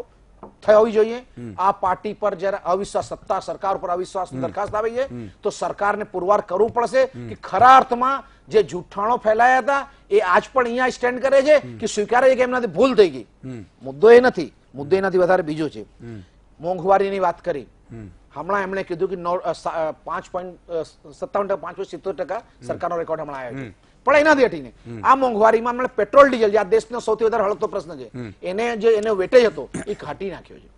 થઈ હોવી જોઈએ આ પાર્ટી પર જયારે અવિશ્વાસ સત્તા સરકાર પર અવિશ્વાસ દરખાસ્ત આવી છે તો સરકારને પુરવાર કરવું પડશે કે ખરા અર્થમાં જે જૂઠાણો ફેલાયા હતા એ આજ પણ અહીંયા સ્ટેન્ડ કરે છે કે સ્વીકારે કે એમનાથી ભૂલ થઈ ગઈ મુદ્દો એ નથી મુદ્દો એનાથી વધારે બીજો છે મોંઘવારીની વાત કરી હમણાં એમણે કીધું કે પાંચ પોઈન્ટ સત્તાવન ટકા પાંચ સિત્તેર ટકા સરકારનો રેકોર્ડ હમણાં આવ્યો છે પણ એનાથી હટીને આ મોંઘવારીમાં હમણાં પેટ્રોલ ડીઝલ જે આ દેશનો સૌથી વધારે હળગતો પ્રશ્ન છે એને જે એનો વેટેજ હતો એ ઘાટી નાખ્યો છે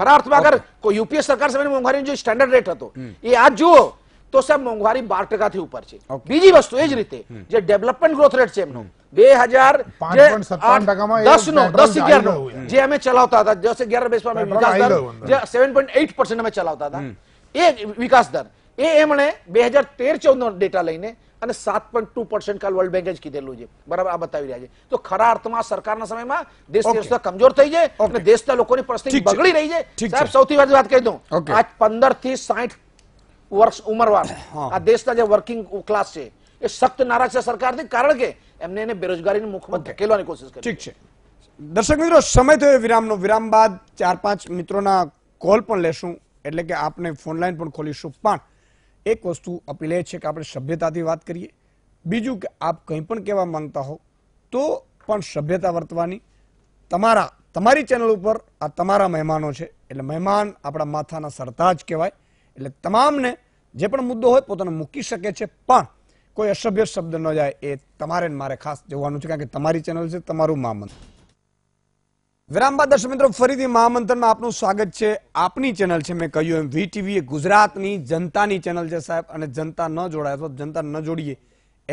ખરા અર્થમાં અગર કોઈ યુપીએ સરકાર સામે મોંઘવારી જે સ્ટાન્ડર્ડ રેટ હતો એ આજ જુઓ તો સાહેબ મોંઘવારી બાર ટકાથી ઉપર છે બીજી વસ્તુ એ જ રીતે જે ડેવલપમેન્ટ ગ્રોથ રેટ છે એમનો બે હજાર દસ નો દસ અગિયાર નો જે અમે ચલાવતા હતા દસ અગિયાર બેસમાં સેવન પોઈન્ટ એઇટ પર્સન્ટ અમે ચલાવતા હતા એ વિકાસ દર એ એમણે બે હજાર તેર ચૌદ નો ડેટા લઈને અને સાત પોઈન્ટ ટુ પર્સન્ટ કાલ વર્લ્ડ બેંકે જ કીધેલું છે બરાબર આ બતાવી રહ્યા છે તો ખરા અર્થમાં સરકારના સમયમાં દેશ વ્યવસ્થા કમજોર થઈ જાય અને દેશના લોકોની પરિસ્થિતિ બગડી રહી છે સાહેબ સૌથી વાત કહી દઉં આજ પંદર થી સાઠ વર્ષ ઉંમરવાર આ દેશના જે વર્કિંગ ક્લાસ છે એ સખ્ત નારાજ છે સરકારથી કારણ કે એમને એને બેરોજગારીની મુખમાં ધકેલવાની કોશિશ કરી ઠીક છે દર્શક મિત્રો સમય થયો વિરામનો વિરામ બાદ ચાર પાંચ મિત્રોના કોલ પણ લેશું એટલે કે આપણે ફોનલાઈન પણ ખોલીશું પણ એક વસ્તુ અપીલ એ છે કે આપણે સભ્યતાથી વાત કરીએ બીજું કે આપ કંઈ પણ કહેવા માંગતા હો તો પણ સભ્યતા વર્તવાની તમારા તમારી ચેનલ ઉપર આ તમારા મહેમાનો છે એટલે મહેમાન આપણા માથાના સરતા જ કહેવાય એટલે તમામને જે પણ મુદ્દો હોય પોતાનો મૂકી શકે છે પણ કોઈ અસભ્ય શબ્દ ન જાય એ તમારે મારે ખાસ જોવાનું છે કારણ કે તમારી ચેનલ છે તમારું મહામંથન વિરામ બાદ દર્શક મિત્રો ફરીથી મહામંત્રમાં આપનું સ્વાગત છે આપની ચેનલ છે મેં કહ્યું એમ વીટીવી એ ગુજરાતની જનતાની ચેનલ છે સાહેબ અને જનતા ન જોડાય અથવા જનતા ન જોડીએ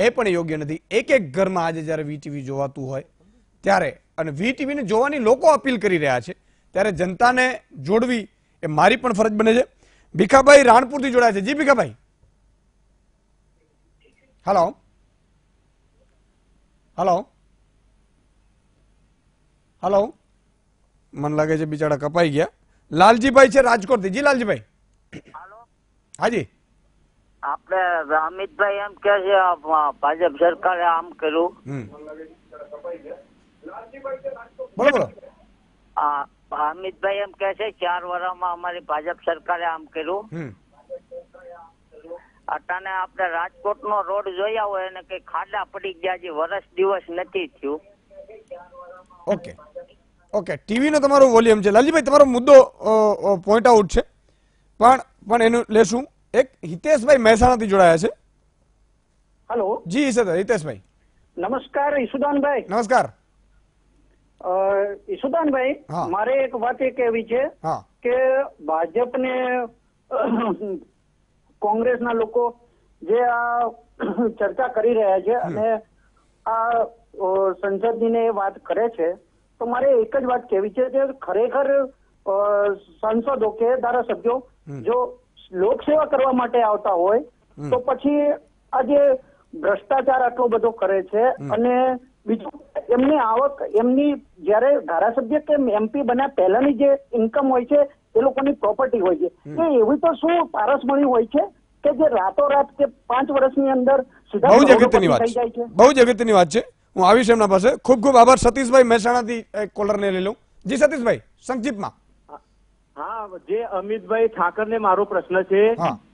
એ પણ યોગ્ય નથી એક એક ઘરમાં આજે જ્યારે વીટીવી જોવાતું હોય ત્યારે અને વીટીવીને જોવાની લોકો અપીલ કરી રહ્યા છે ત્યારે જનતાને જોડવી એ મારી પણ ફરજ બને છે ભીખાભાઈ રાણપુરથી જોડાય છે ji Bhikhabhai hello hello hello મને લાગે છે બિચારા કપાઈ ગયા લાલજીભાઈ છે રાજકોટથી જી લાલજીભાઈ હાજી આપણે અમિતભાઈ એમ કે છે ભાજપ સરકારે આમ કર્યું બોલો બોલો હા અમિતભાઈ એમ કે છે ચાર વર્ષમાં અમારી ભાજપ સરકારે આમ કર્યું અટાને આપણે રાજકોટ નો રોડ જોયા હોય અને કઈ ખાડા પડી ગયા જે વર્ષ દિવસ નથી થયું ઓકે ઓકે ટીવી નો તમારો વોલ્યુમ છે લાલજીભાઈ તમારો મુદ્દો પોઈન્ટ આઉટ છે પણ પણ એનું લેશું એક હિતેશભાઈ મહેસાણાથી જોડાયા છે હેલો જી સર હિતેશભાઈ નમસ્કાર ઈસુદાનભાઈ નમસ્કાર ઈશુદાનભાઈ મારે એક વાત એ કહેવી છે કે ભાજપને કોંગ્રેસના લોકો જે આ ચર્ચા કરી રહ્યા છે અને આ સંસદની એ વાત કરે છે તો મારે એક જ વાત કહેવી છે કે ખરેખર સાંસદો કે ધારાસભ્યો જો લોકસેવા કરવા માટે આવતા હોય તો પછી આજે ભ્રષ્ટાચાર આટલો બધો કરે છે અને બીજું એમની આવક એમની જયારે ધારાસભ્ય કે એમપી બન્યા પહેલાની જે ઇન્કમ હોય છે એ લોકોની પ્રોપર્ટી હોય છે એ એવી તો શું પારસમણી હોય છે કે જે રાતોરાત કે પાંચ વર્ષની અંદર બહુ જ અગત્યની વાત છે બહુ જ અગત્યની વાત છે હું આવીશ એમના પાસે ખૂબ ખૂબ આભાર સતીશભાઈ મહેસાણાથી કોલરને લઈ લઉં જી સતીશભાઈ સંક્ષિપ્તમાં હા જે અમિતભાઈ ઠાકર ને મારો પ્રશ્ન છે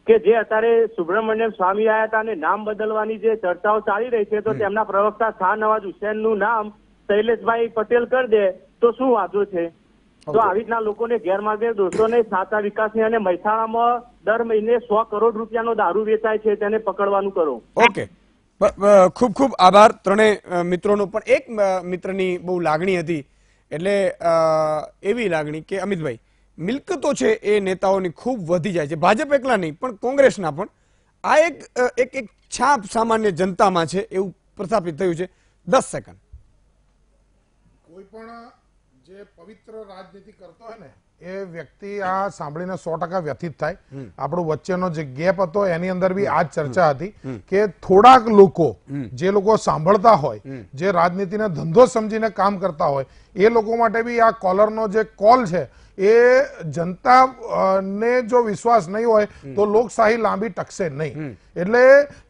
કે જે અત્યારે સુબ્રમણ્યમ સ્વામી આયા હતા અને નામ બદલવાની જે ચર્ચાઓ ચાલી રહી છે તો તેમના પ્રવક્તા શાહ નવાજ હુસેનનું નામ શૈલેષભાઈ પટેલ કરી દે તો શું વાંધો છે તો આવી રીતના લોકોને ગેરમાર્ગે ને સાચા વિકાસની અને મહેસાણામાં દર મહિને સો કરોડ રૂપિયાનો દારૂ વેચાય છે તેને પકડવાનું કરો ઓકે ખૂબ ખૂબ આભાર ત્રણેય મિત્રોનો પણ એક મિત્રની બહુ લાગણી હતી એટલે એવી લાગણી કે અમિતભાઈ મિલકતો છે એ નેતાઓની ખૂબ વધી જાય છે ભાજપ એકલા નહીં પણ કોંગ્રેસના પણ આ એક એક એક છાપ સામાન્ય જનતામાં છે એવું પ્રસ્થાપિત થયું છે દસ સેકન્ડ કોઈ પણ જે પવિત્ર રાજનીતિ કરતો હોય ને એ વ્યક્તિ આ સાંભળીને સો ટકા વ્યથિત થાય આપણો વચ્ચેનો જે ગેપ હતો એની અંદર બી આ ચર્ચા હતી કે થોડાક લોકો જે લોકો સાંભળતા હોય જે રાજનીતિને ધંધો સમજીને કામ કરતા હોય એ લોકો માટે બી આ કોલરનો જે કોલ છે એ જનતા ને જો વિશ્વાસ નહીં હોય તો લોકશાહી લાંબી ટકશે નહીં એટલે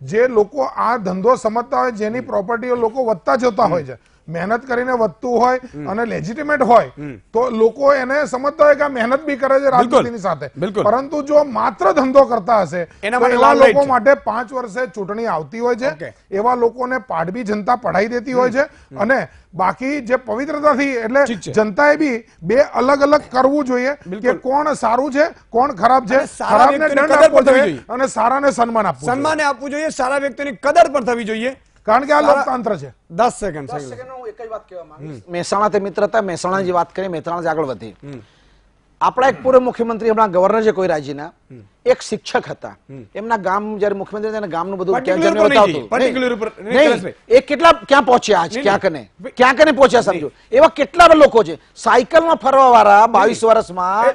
જે લોકો આ ધંધો સમજતા હોય જેની પ્રોપર્ટીઓ લોકો વધતા જતા હોય છે મહેનત કરીને વધતું હોય અને લેજિટિમેટ હોય તો લોકો એને સમજતા હોય કે મહેનત બી કરે છે રાજનીતિની સાથે પરંતુ જો માત્ર ધંધો કરતા હશે એવા લોકો માટે પાંચ વર્ષે ચૂંટણી આવતી હોય છે એવા લોકોને પાડબી જનતા પઢાઈ દેતી હોય છે અને બાકી જે પવિત્રતાથી એટલે જનતાએ બી બે અલગ અલગ કરવું જોઈએ કે કોણ સારું છે કોણ ખરાબ છે ખરાબને દંડ આપવો જોઈએ અને સારાને સન્માન આપવું સન્માન આપવું જોઈએ સારા વ્યક્તિની કદર પણ થવી જોઈએ કારણ કે આ લોકતંત્ર છે દસ સેકન્ડ દસ સેકન્ડ હું એક જ વાત કહેવા માંગુ મહેસાણા તે મિત્રતા મહેસાણા જે વાત કરી મહેસાણા આગળ વધી આપણા એક પૂર્વ મુખ્યમંત્રી હમણાં ગવર્નર છે કોઈ રાજ્યના એક શિક્ષક હતા એમના ગામ જયારે મુખ્યમંત્રી હતા કેટલા ક્યાં પહોંચ્યા આજ ક્યાં કને ક્યાં કને પહોંચ્યા સમજો એવા કેટલા લોકો છે સાયકલમાં ફરવા વાળા બાવીસ વર્ષમાં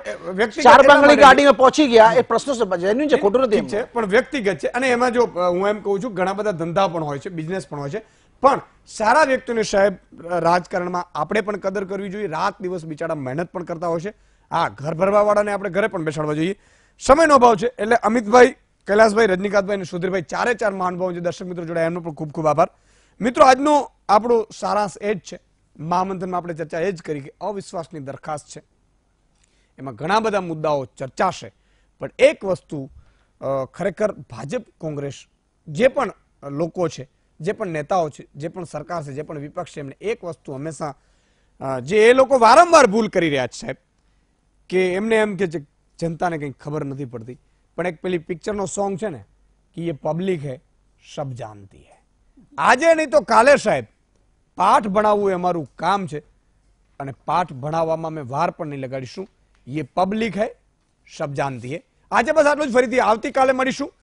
ચાર બાંગડી ગાડીમાં પહોંચી ગયા એ પ્રશ્ન જેન્યુન છે ખોટું નથી છે પણ વ્યક્તિગત છે અને એમાં જો હું એમ કહું છું ઘણા બધા ધંધા પણ હોય છે બિઝનેસ પણ હોય છે પણ સારા વ્યક્તિઓને સાહેબ રાજકારણમાં આપણે પણ કદર કરવી જોઈએ રાત દિવસ બિચારા મહેનત પણ કરતા હોય છે આ ઘર ભરવા વાળાને આપણે ઘરે પણ બેસાડવા જોઈએ સમયનો અભાવ છે એટલે અમિતભાઈ કૈલાસભાઈ રજનીકાંતભાઈ અને સુધીરભાઈ ચારે ચાર મહાનુભાવ જે દર્શક મિત્રો જોડાયા એમનો પણ ખૂબ ખૂબ આભાર મિત્રો આજનો આપણો સારાંશ એ જ છે મહામંથનમાં આપણે ચર્ચા એ જ કરી કે અવિશ્વાસની દરખાસ્ત છે એમાં ઘણા બધા મુદ્દાઓ ચર્ચાશે પણ એક વસ્તુ ખરેખર ભાજપ કોંગ્રેસ જે પણ લોકો છે જે પણ નેતાઓ છે જે પણ સરકાર છે જે પણ વિપક્ષ છે એમને એક વસ્તુ હંમેશા જે એ લોકો વારંવાર ભૂલ કરી રહ્યા છે સાહેબ કે એમને એમ કે છે જનતાને કંઈ ખબર નથી પડતી પણ એક પેલી પિક્ચરનો સોંગ છે ને કે એ પબ્લિક હે સબ જાનતી હે આજે નહીં તો કાલે સાહેબ પાઠ ભણાવવું એ અમારું કામ છે અને પાઠ ભણાવવામાં મેં વાર પણ નહીં લગાડીશું એ પબ્લિક હે સબ જાનતી હે આજે બસ આટલું જ ફરીથી આવતીકાલે મળીશું